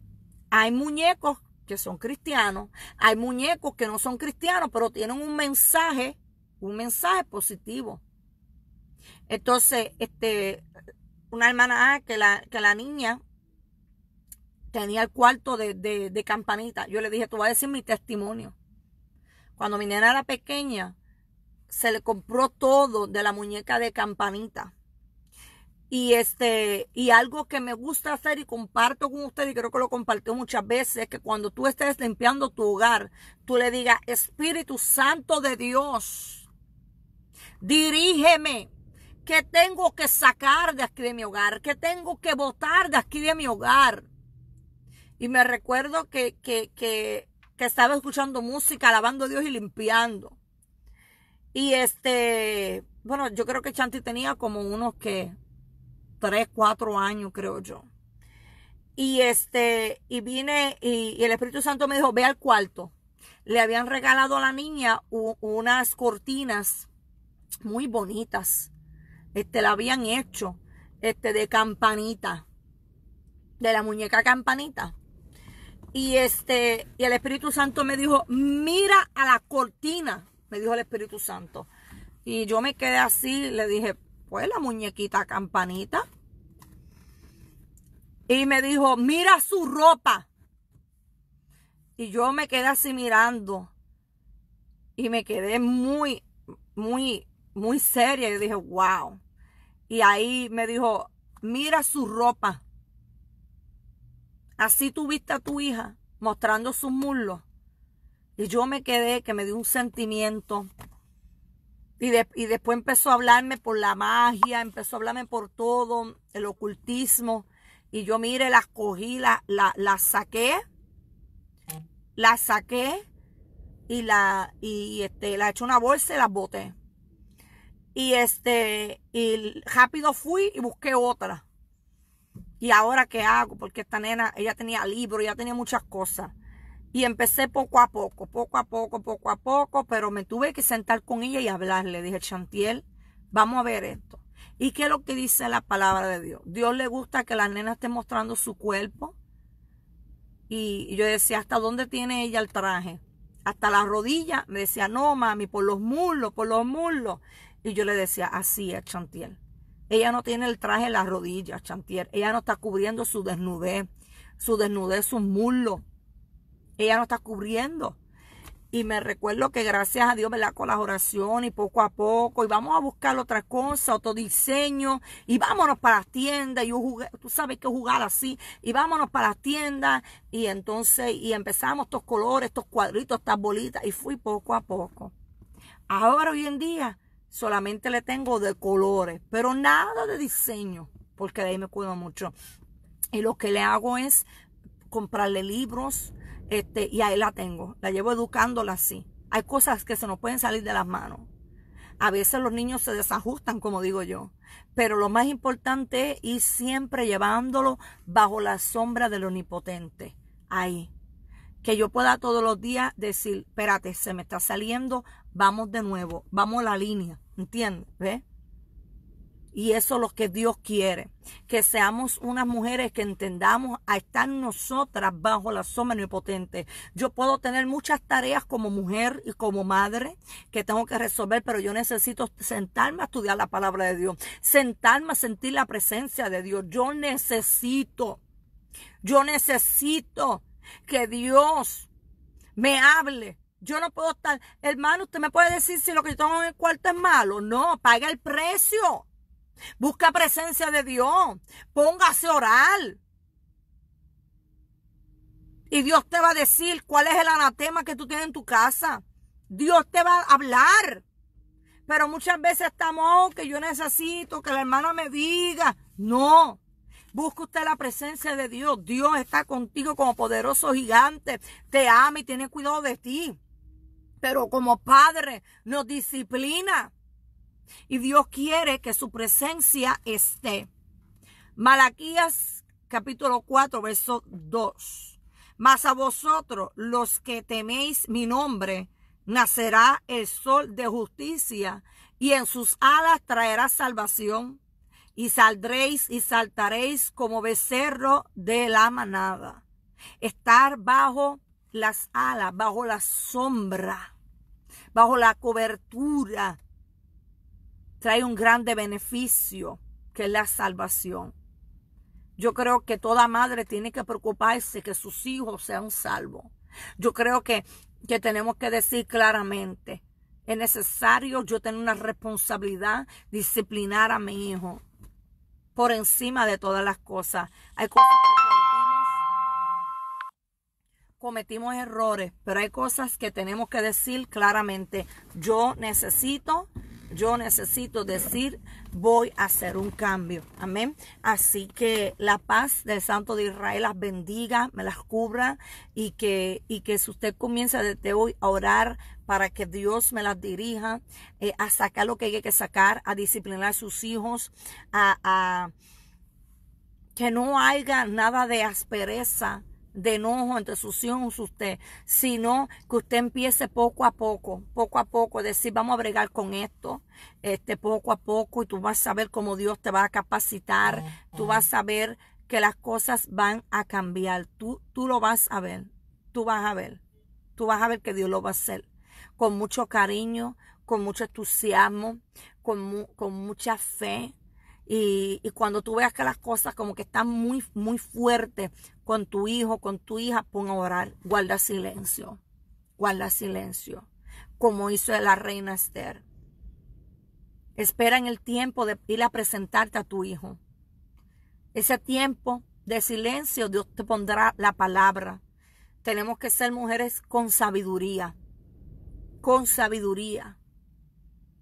hay muñecos que son cristianos, hay muñecos que no son cristianos, pero tienen un mensaje, un mensaje positivo. Entonces, este, una hermana ah, que la, que la niña tenía el cuarto de, campanita. Yo le dije, tú vas a decir mi testimonio. Cuando mi nena era pequeña, se le compró todo de la muñeca de campanita. Y este, y algo que me gusta hacer y comparto con ustedes, y creo que lo compartió muchas veces, es que cuando tú estés limpiando tu hogar, tú le digas, Espíritu Santo de Dios, dirígeme, ¿Qué tengo que sacar de aquí de mi hogar, que tengo que botar de aquí de mi hogar. Y me recuerdo que, que, que, estaba escuchando música, alabando a Dios y limpiando. Y este, bueno, yo creo que Chanti tenía como unos que tres, cuatro años, creo yo. Y este, y vine, y, el Espíritu Santo me dijo, ve al cuarto. Le habían regalado a la niña unas cortinas muy bonitas este, la habían hecho este, de campanita, de la muñeca campanita. Y, este, y el Espíritu Santo me dijo, mira a la cortina, me dijo el Espíritu Santo. Y yo me quedé así, le dije, pues la muñequita campanita. Y me dijo, mira su ropa. Y yo me quedé así mirando. Y me quedé muy, muy muy seria. Yo dije, wow. Y ahí me dijo, mira su ropa. Así tuviste a tu hija mostrando sus muslos. Y yo me quedé, que me dio un sentimiento. Y, y después empezó a hablarme por la magia, empezó a hablarme por todo, el ocultismo. Y yo, mire, las cogí, las la, la saqué, las saqué y la, y este, la eché una bolsa y las boté. Y este, y rápido fui y busqué otra. ¿Y ahora qué hago? Porque esta nena, ella tenía libros, ella tenía muchas cosas. Y empecé poco a poco, poco a poco, poco a poco, pero me tuve que sentar con ella y hablarle. Dije, Chantiel, vamos a ver esto. ¿Y qué es lo que dice la palabra de Dios? Dios le gusta que la nena esté mostrando su cuerpo. Y yo decía, ¿hasta dónde tiene ella el traje? Hasta la rodilla. Me decía, no, mami, por los muslos, por los muslos. Y yo le decía, así es Chantiel. Ella no tiene el traje en las rodillas, Chantiel. Ella no está cubriendo su desnudez, su desnudez, su muslo... Ella no está cubriendo. Y me recuerdo que gracias a Dios, me Con las oraciones y poco a poco, y vamos a buscar otra cosa, otro diseño, y vámonos para las tiendas, y jugué, tú sabes que jugar así, y vámonos para la tienda. y entonces, y empezamos estos colores, estos cuadritos, estas bolitas, y fui poco a poco. Ahora, hoy en día, Solamente le tengo de colores, pero nada de diseño, porque de ahí me cuido mucho. Y lo que le hago es comprarle libros, este, y ahí la tengo. La llevo educándola así. Hay cosas que se nos pueden salir de las manos. A veces los niños se desajustan, como digo yo. Pero lo más importante es ir siempre llevándolo bajo la sombra del omnipotente. Ahí. Que yo pueda todos los días decir, espérate, se me está saliendo, vamos de nuevo, vamos a la línea, ¿entiendes? ve Y eso es lo que Dios quiere, que seamos unas mujeres que entendamos a estar nosotras bajo la sombra potente Yo puedo tener muchas tareas como mujer y como madre que tengo que resolver, pero yo necesito sentarme a estudiar la palabra de Dios, sentarme a sentir la presencia de Dios. Yo necesito, yo necesito que Dios me hable yo no puedo estar, hermano, usted me puede decir si lo que yo tengo en el cuarto es malo. No, paga el precio. Busca presencia de Dios. Póngase oral Y Dios te va a decir cuál es el anatema que tú tienes en tu casa. Dios te va a hablar. Pero muchas veces estamos, oh, que yo necesito que la hermana me diga. No. Busca usted la presencia de Dios. Dios está contigo como poderoso gigante. Te ama y tiene cuidado de ti pero como padre nos disciplina. Y Dios quiere que su presencia esté. Malaquías capítulo 4, verso 2. Mas a vosotros, los que teméis mi nombre, nacerá el sol de justicia y en sus alas traerá salvación. Y saldréis y saltaréis como becerro de la manada. Estar bajo las alas, bajo la sombra, bajo la cobertura, trae un grande beneficio, que es la salvación. Yo creo que toda madre tiene que preocuparse que sus hijos sean salvos. Yo creo que, que tenemos que decir claramente, es necesario yo tener una responsabilidad, disciplinar a mi hijo por encima de todas las cosas. Hay cosas que cometimos errores, pero hay cosas que tenemos que decir claramente. Yo necesito, yo necesito decir, voy a hacer un cambio. Amén. Así que la paz del Santo de Israel las bendiga, me las cubra y que, y que si usted comienza desde hoy a orar para que Dios me las dirija, eh, a sacar lo que hay que sacar, a disciplinar a sus hijos, a, a que no haya nada de aspereza de enojo, entre sus usted, sino que usted empiece poco a poco, poco a poco, decir, vamos a bregar con esto, este, poco a poco, y tú vas a ver cómo Dios te va a capacitar, tú vas a ver que las cosas van a cambiar, tú, tú lo vas a ver, tú vas a ver, tú vas a ver que Dios lo va a hacer, con mucho cariño, con mucho entusiasmo, con, con mucha fe, y, cuando tú veas que las cosas como que están muy, muy fuertes con tu hijo, con tu hija, pon a orar. Guarda silencio. Guarda silencio. Como hizo la reina Esther. Espera en el tiempo de ir a presentarte a tu hijo. Ese tiempo de silencio, Dios te pondrá la palabra. Tenemos que ser mujeres con sabiduría. Con sabiduría.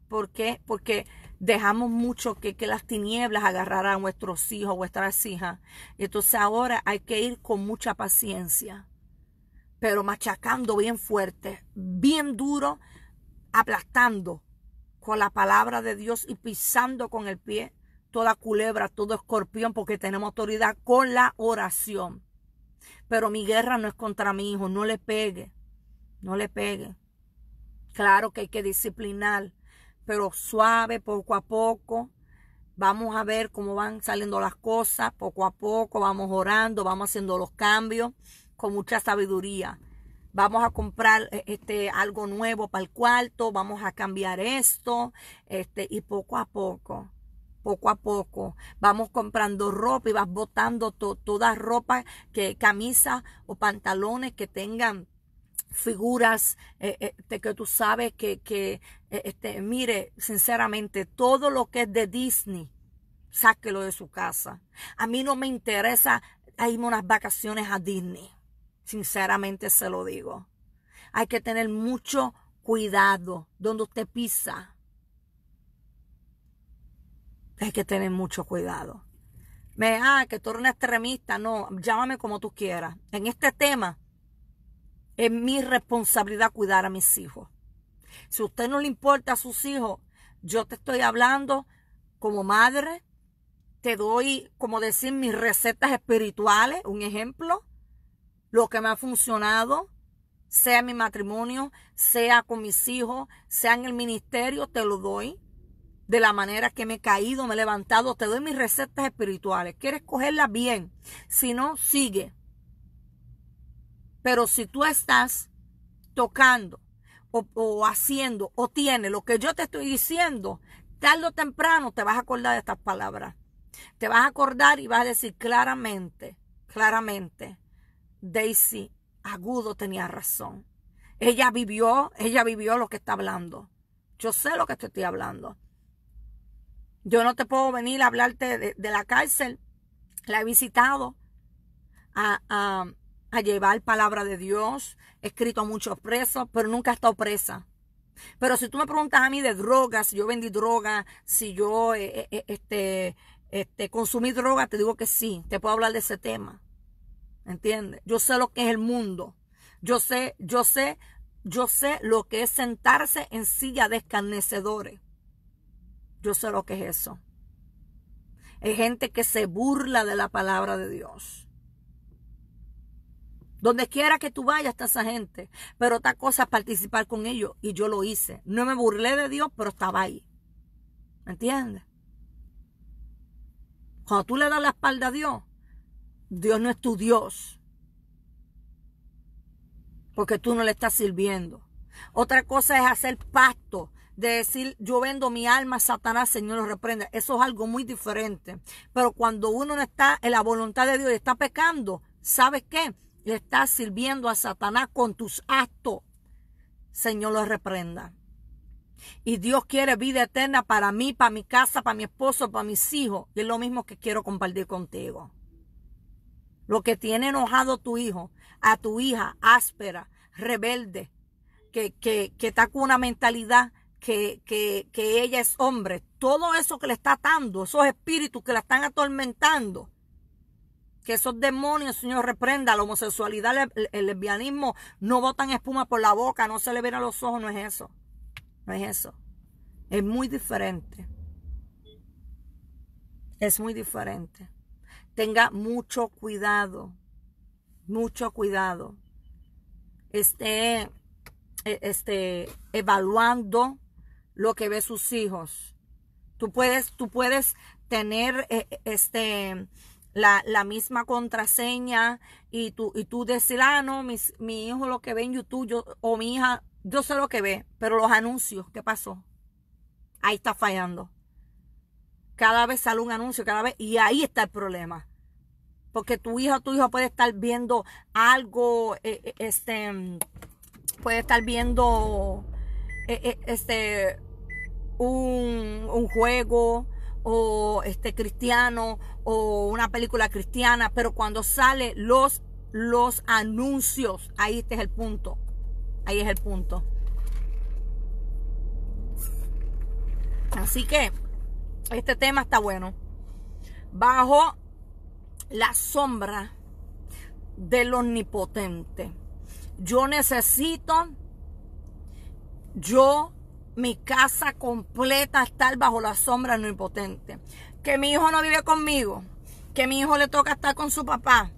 ¿Por qué? Porque dejamos mucho que, que las tinieblas agarraran a nuestros hijos, a nuestras hijas. entonces ahora hay que ir con mucha paciencia, pero machacando bien fuerte, bien duro, aplastando con la palabra de Dios y pisando con el pie toda culebra, todo escorpión, porque tenemos autoridad con la oración. Pero mi guerra no es contra mi hijo, no le pegue, no le pegue. Claro que hay que disciplinar, pero suave, poco a poco. Vamos a ver cómo van saliendo las cosas, poco a poco, vamos orando, vamos haciendo los cambios con mucha sabiduría. Vamos a comprar eh, este, algo nuevo para el cuarto, vamos a cambiar esto, este, y poco a poco poco a poco. Vamos comprando ropa y vas botando todas toda ropa, que camisas o pantalones que tengan figuras eh, eh, que tú sabes que, eh, este, mire, sinceramente, todo lo que es de Disney, sáquelo de su casa. A mí no me interesa irme unas vacaciones a Disney. Sinceramente se lo digo. Hay que tener mucho cuidado donde usted pisa. Hay que tener mucho cuidado. Me, ah, que tú eres extremista. No, llámame como tú quieras. En este tema, es mi responsabilidad cuidar a mis hijos. Si a usted no le importa a sus hijos, yo te estoy hablando como madre, te doy, como decir, mis recetas espirituales, un ejemplo, lo que me ha funcionado, sea mi matrimonio, sea con mis hijos, sea en el ministerio, te lo doy. De la manera que me he caído, me he levantado, te doy mis recetas espirituales. ¿Quieres cogerlas bien? Si no, sigue. Pero si tú estás tocando o, haciendo o tienes lo que yo te estoy diciendo, tarde o temprano te vas a acordar de estas palabras. Te vas a acordar y vas a decir claramente, claramente, Daisy Agudo tenía razón. Ella vivió, ella vivió lo que está hablando. Yo sé lo que te estoy hablando. Yo no te puedo venir a hablarte de, la cárcel. La he visitado. a llevar palabra de Dios, he escrito a muchos presos, pero nunca he estado presa. Pero si tú me preguntas a mí de drogas, si yo vendí droga, si yo eh, eh, eh, este, este, consumí droga, te digo que sí, te puedo hablar de ese tema. ¿Entiendes? Yo sé lo que es el mundo. Yo sé, yo sé, yo sé lo que es sentarse en silla de escarnecedores. Yo sé lo que es eso. Hay gente que se burla de la palabra de Dios. Donde quiera que tú vayas está esa gente. Pero otra cosa es participar con ellos. Y yo lo hice. No me burlé de Dios, pero estaba ahí. ¿Me entiendes? Cuando tú le das la espalda a Dios, Dios no es tu Dios. Porque tú no le estás sirviendo. Otra cosa es hacer pacto de decir, yo vendo mi alma, a Satanás, Señor lo reprenda. Eso es algo muy diferente. Pero cuando uno no está en la voluntad de Dios y está pecando, ¿sabes qué? le estás sirviendo a Satanás con tus actos. Señor, lo reprenda. Y Dios quiere vida eterna para mí, para mi casa, para mi esposo, para mis hijos. Y es lo mismo que quiero compartir contigo. Lo que tiene enojado tu hijo, a tu hija áspera, rebelde, que, que, que está con una mentalidad que, que, que ella es hombre. Todo eso que le está atando, esos espíritus que la están atormentando, que esos demonios, Señor, reprenda la homosexualidad, el, lesbianismo, no botan espuma por la boca, no se le ven a los ojos, no es eso. No es eso. Es muy diferente. Es muy diferente. Tenga mucho cuidado. Mucho cuidado. Esté, e, este, evaluando lo que ve sus hijos. Tú puedes, tú puedes tener e, e, este la, misma contraseña y tú, y tú decir, ah, no, mi hijo lo que ve en YouTube yo, o mi hija, yo sé lo que ve, pero los anuncios, ¿qué pasó? Ahí está fallando. Cada vez sale un anuncio, cada vez, y ahí está el problema. Porque tu hijo tu hijo puede estar viendo algo, eh, eh, este, puede estar viendo, eh, este, un, un juego, o este cristiano o una película cristiana, pero cuando sale los los anuncios, ahí este es el punto. Ahí es el punto. Así que este tema está bueno. Bajo la sombra del omnipotente. Yo necesito yo mi casa completa estar bajo la sombra no impotente. Que mi hijo no vive conmigo, que mi hijo le toca estar con su papá.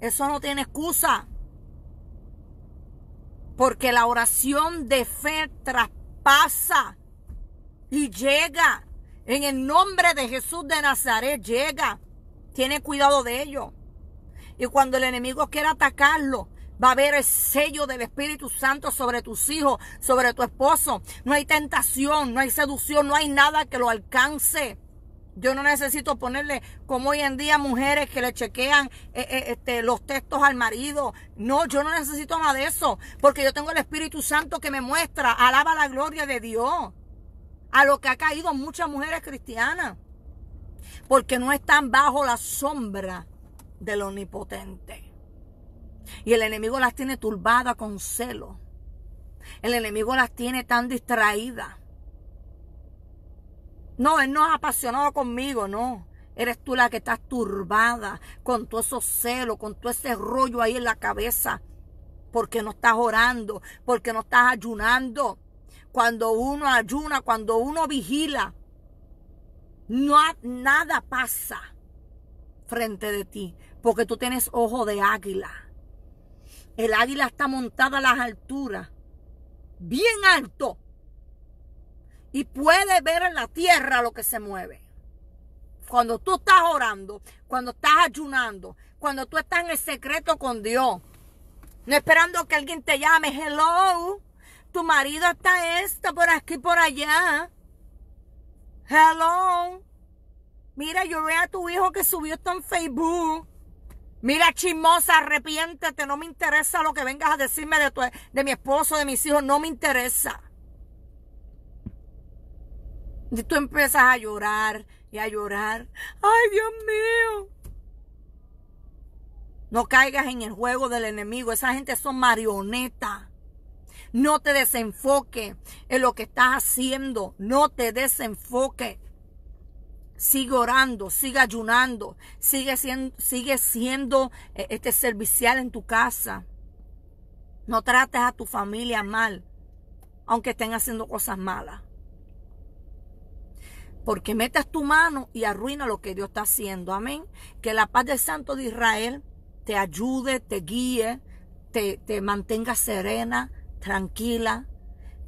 Eso no tiene excusa. Porque la oración de fe traspasa y llega. En el nombre de Jesús de Nazaret llega. Tiene cuidado de ello. Y cuando el enemigo quiera atacarlo, Va a haber el sello del Espíritu Santo sobre tus hijos, sobre tu esposo. No hay tentación, no hay seducción, no hay nada que lo alcance. Yo no necesito ponerle como hoy en día mujeres que le chequean eh, eh, este, los textos al marido. No, yo no necesito nada de eso, porque yo tengo el Espíritu Santo que me muestra, alaba la gloria de Dios, a lo que ha caído muchas mujeres cristianas, porque no están bajo la sombra del omnipotente. Y el enemigo las tiene turbadas con celo. El enemigo las tiene tan distraídas. No, él no es apasionado conmigo, no. Eres tú la que estás turbada con todo esos celos, con todo ese rollo ahí en la cabeza. Porque no estás orando, porque no estás ayunando. Cuando uno ayuna, cuando uno vigila, no, nada pasa frente de ti. Porque tú tienes ojo de águila. El águila está montada a las alturas, bien alto, y puede ver en la tierra lo que se mueve. Cuando tú estás orando, cuando estás ayunando, cuando tú estás en el secreto con Dios, no esperando que alguien te llame, hello, tu marido está esto, por aquí, por allá. Hello. Mira, yo veo a tu hijo que subió esto en Facebook. Mira, chismosa, arrepiéntete, no me interesa lo que vengas a decirme de, tu, de mi esposo, de mis hijos, no me interesa. Y tú empiezas a llorar y a llorar. Ay, Dios mío. No caigas en el juego del enemigo. Esa gente son marionetas. No te desenfoque en lo que estás haciendo. No te desenfoque sigue orando, sigue ayunando, sigue siendo, sigue siendo eh, este servicial en tu casa. No trates a tu familia mal, aunque estén haciendo cosas malas. Porque metas tu mano y arruina lo que Dios está haciendo. Amén. Que la paz del Santo de Israel te ayude, te guíe, te, te mantenga serena, tranquila,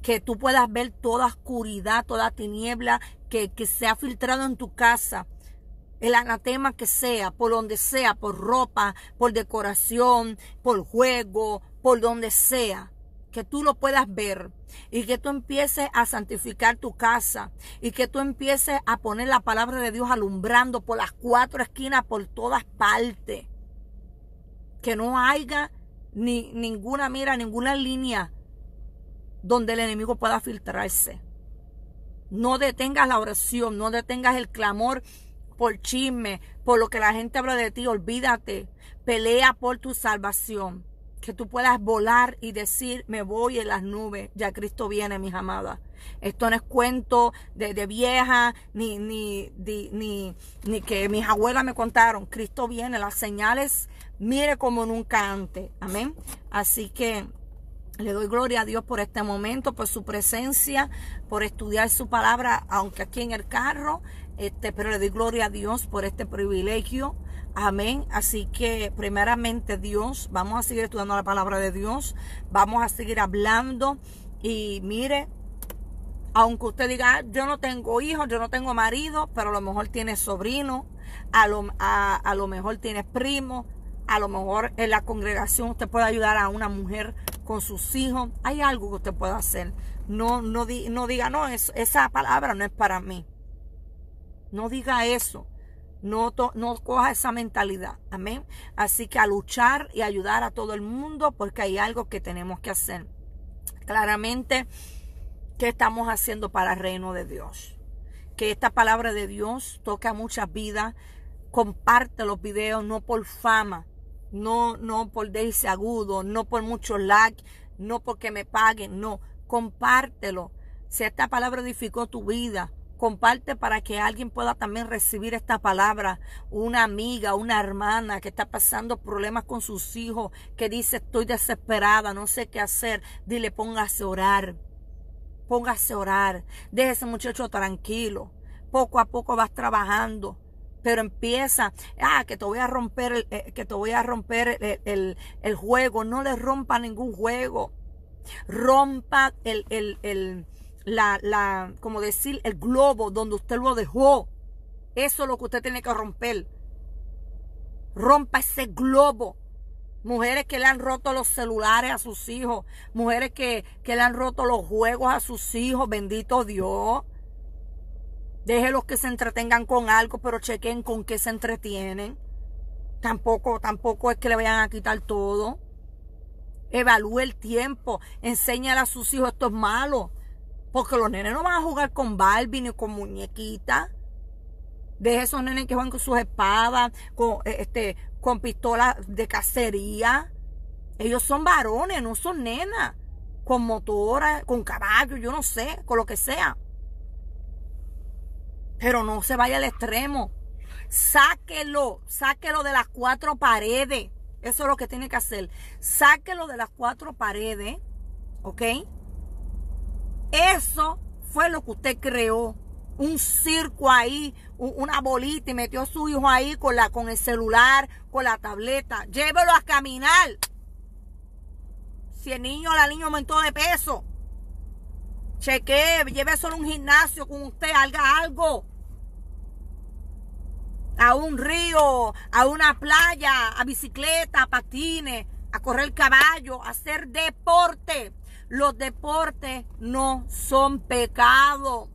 que tú puedas ver toda oscuridad, toda tiniebla que, se ha filtrado en tu casa, el anatema que sea, por donde sea, por ropa, por decoración, por juego, por donde sea, que tú lo puedas ver y que tú empieces a santificar tu casa y que tú empieces a poner la palabra de Dios alumbrando por las cuatro esquinas, por todas partes. Que no haya ni ninguna mira, ninguna línea donde el enemigo pueda filtrarse. No detengas la oración, no detengas el clamor por chisme, por lo que la gente habla de ti, olvídate. Pelea por tu salvación. Que tú puedas volar y decir, me voy en las nubes, ya Cristo viene, mis amadas. Esto no es cuento de, vieja, ni, ni, ni, ni que mis abuelas me contaron. Cristo viene, las señales, mire como nunca antes. Amén. Así que le doy gloria a Dios por este momento, por su presencia, por estudiar su palabra, aunque aquí en el carro, este, pero le doy gloria a Dios por este privilegio. Amén. Así que primeramente Dios, vamos a seguir estudiando la palabra de Dios, vamos a seguir hablando y mire, aunque usted diga, ah, yo no tengo hijos, yo no tengo marido, pero a lo mejor tiene sobrino, a lo, a, lo mejor tiene primo, a lo mejor en la congregación usted puede ayudar a una mujer con sus hijos. Hay algo que usted puede hacer. No, no, no diga, no, es, esa palabra no es para mí. No diga eso. No, no coja esa mentalidad. Amén. Así que a luchar y ayudar a todo el mundo porque hay algo que tenemos que hacer. Claramente, ¿qué estamos haciendo para el reino de Dios? Que esta palabra de Dios toque a muchas vidas. Comparte los videos, no por fama, no, no por déjese agudo, no por mucho like, no porque me paguen, no, compártelo. Si esta palabra edificó tu vida, comparte para que alguien pueda también recibir esta palabra. Una amiga, una hermana que está pasando problemas con sus hijos, que dice estoy desesperada, no sé qué hacer, dile póngase a orar. Póngase a orar. déjese ese muchacho tranquilo. Poco a poco vas trabajando pero empieza, ah, que te voy a romper, el, eh, que te voy a romper el, el, juego, no le rompa ningún juego, rompa el, el, la, como decir, el globo donde usted lo dejó, eso es lo que usted tiene que romper, rompa ese globo, mujeres que le han roto los celulares a sus hijos, mujeres que, que le han roto los juegos a sus hijos, bendito Dios, Déjelos que se entretengan con algo, pero chequen con qué se entretienen. Tampoco, tampoco es que le vayan a quitar todo. Evalúe el tiempo. Enséñale a sus hijos esto es malo. Porque los nenes no van a jugar con Barbie ni con muñequita. Deje esos nenes que juegan con sus espadas, con, eh, este, con pistolas de cacería. Ellos son varones, no son nenas. Con motora, con caballo, yo no sé, con lo que sea. Pero no se vaya al extremo. Sáquelo, sáquelo de las cuatro paredes. Eso es lo que tiene que hacer. Sáquelo de las cuatro paredes. ¿Ok? Eso fue lo que usted creó. Un circo ahí, una bolita y metió a su hijo ahí con, la, el celular, con la tableta. Llévelo a caminar. Si el niño la niña aumentó de peso, Chequee, lleve solo un gimnasio con usted, haga algo. A un río, a una playa, a bicicleta, a patines, a correr caballo, a hacer deporte. Los deportes no son pecado.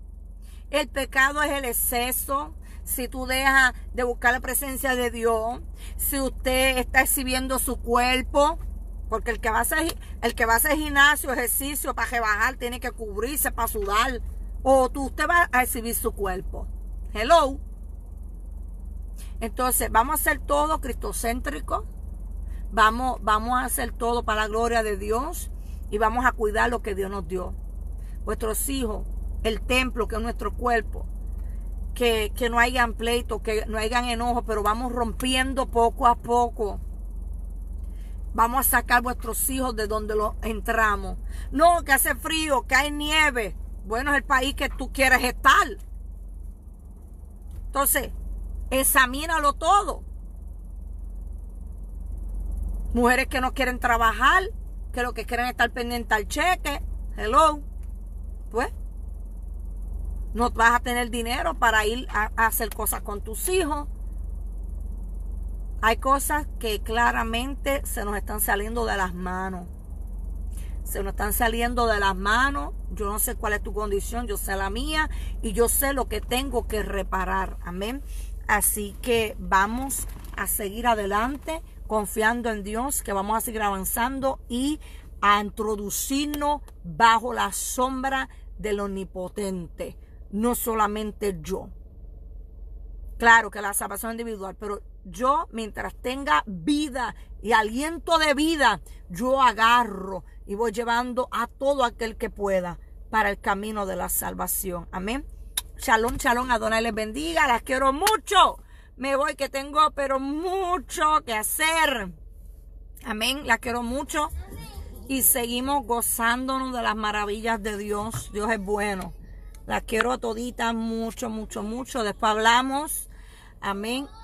El pecado es el exceso, si tú dejas de buscar la presencia de Dios, si usted está exhibiendo su cuerpo, porque el que va a hacer, el que va a hacer gimnasio, ejercicio para rebajar, tiene que cubrirse para sudar. O tú, usted va a exhibir su cuerpo. Hello. Entonces, vamos a hacer todo cristocéntrico. Vamos, vamos a hacer todo para la gloria de Dios. Y vamos a cuidar lo que Dios nos dio. Vuestros hijos, el templo que es nuestro cuerpo. Que, que no hayan pleito, que no hayan enojo, pero vamos rompiendo poco a poco Vamos a sacar vuestros hijos de donde los entramos. No, que hace frío, que hay nieve. Bueno, es el país que tú quieres estar. Entonces, examínalo todo. Mujeres que no quieren trabajar, que lo que quieren es estar pendiente al cheque. Hello. Pues, no vas a tener dinero para ir a hacer cosas con tus hijos. Hay cosas que claramente se nos están saliendo de las manos. Se nos están saliendo de las manos. Yo no sé cuál es tu condición, yo sé la mía y yo sé lo que tengo que reparar. Amén. Así que vamos a seguir adelante confiando en Dios, que vamos a seguir avanzando y a introducirnos bajo la sombra del omnipotente, no solamente yo. Claro que la salvación individual, pero yo mientras tenga vida y aliento de vida, yo agarro y voy llevando a todo aquel que pueda para el camino de la salvación. Amén. Shalom, shalom, Adonai les bendiga, las quiero mucho. Me voy que tengo pero mucho que hacer. Amén, las quiero mucho. Y seguimos gozándonos de las maravillas de Dios. Dios es bueno. Las quiero toditas mucho, mucho, mucho. Después hablamos. Amén.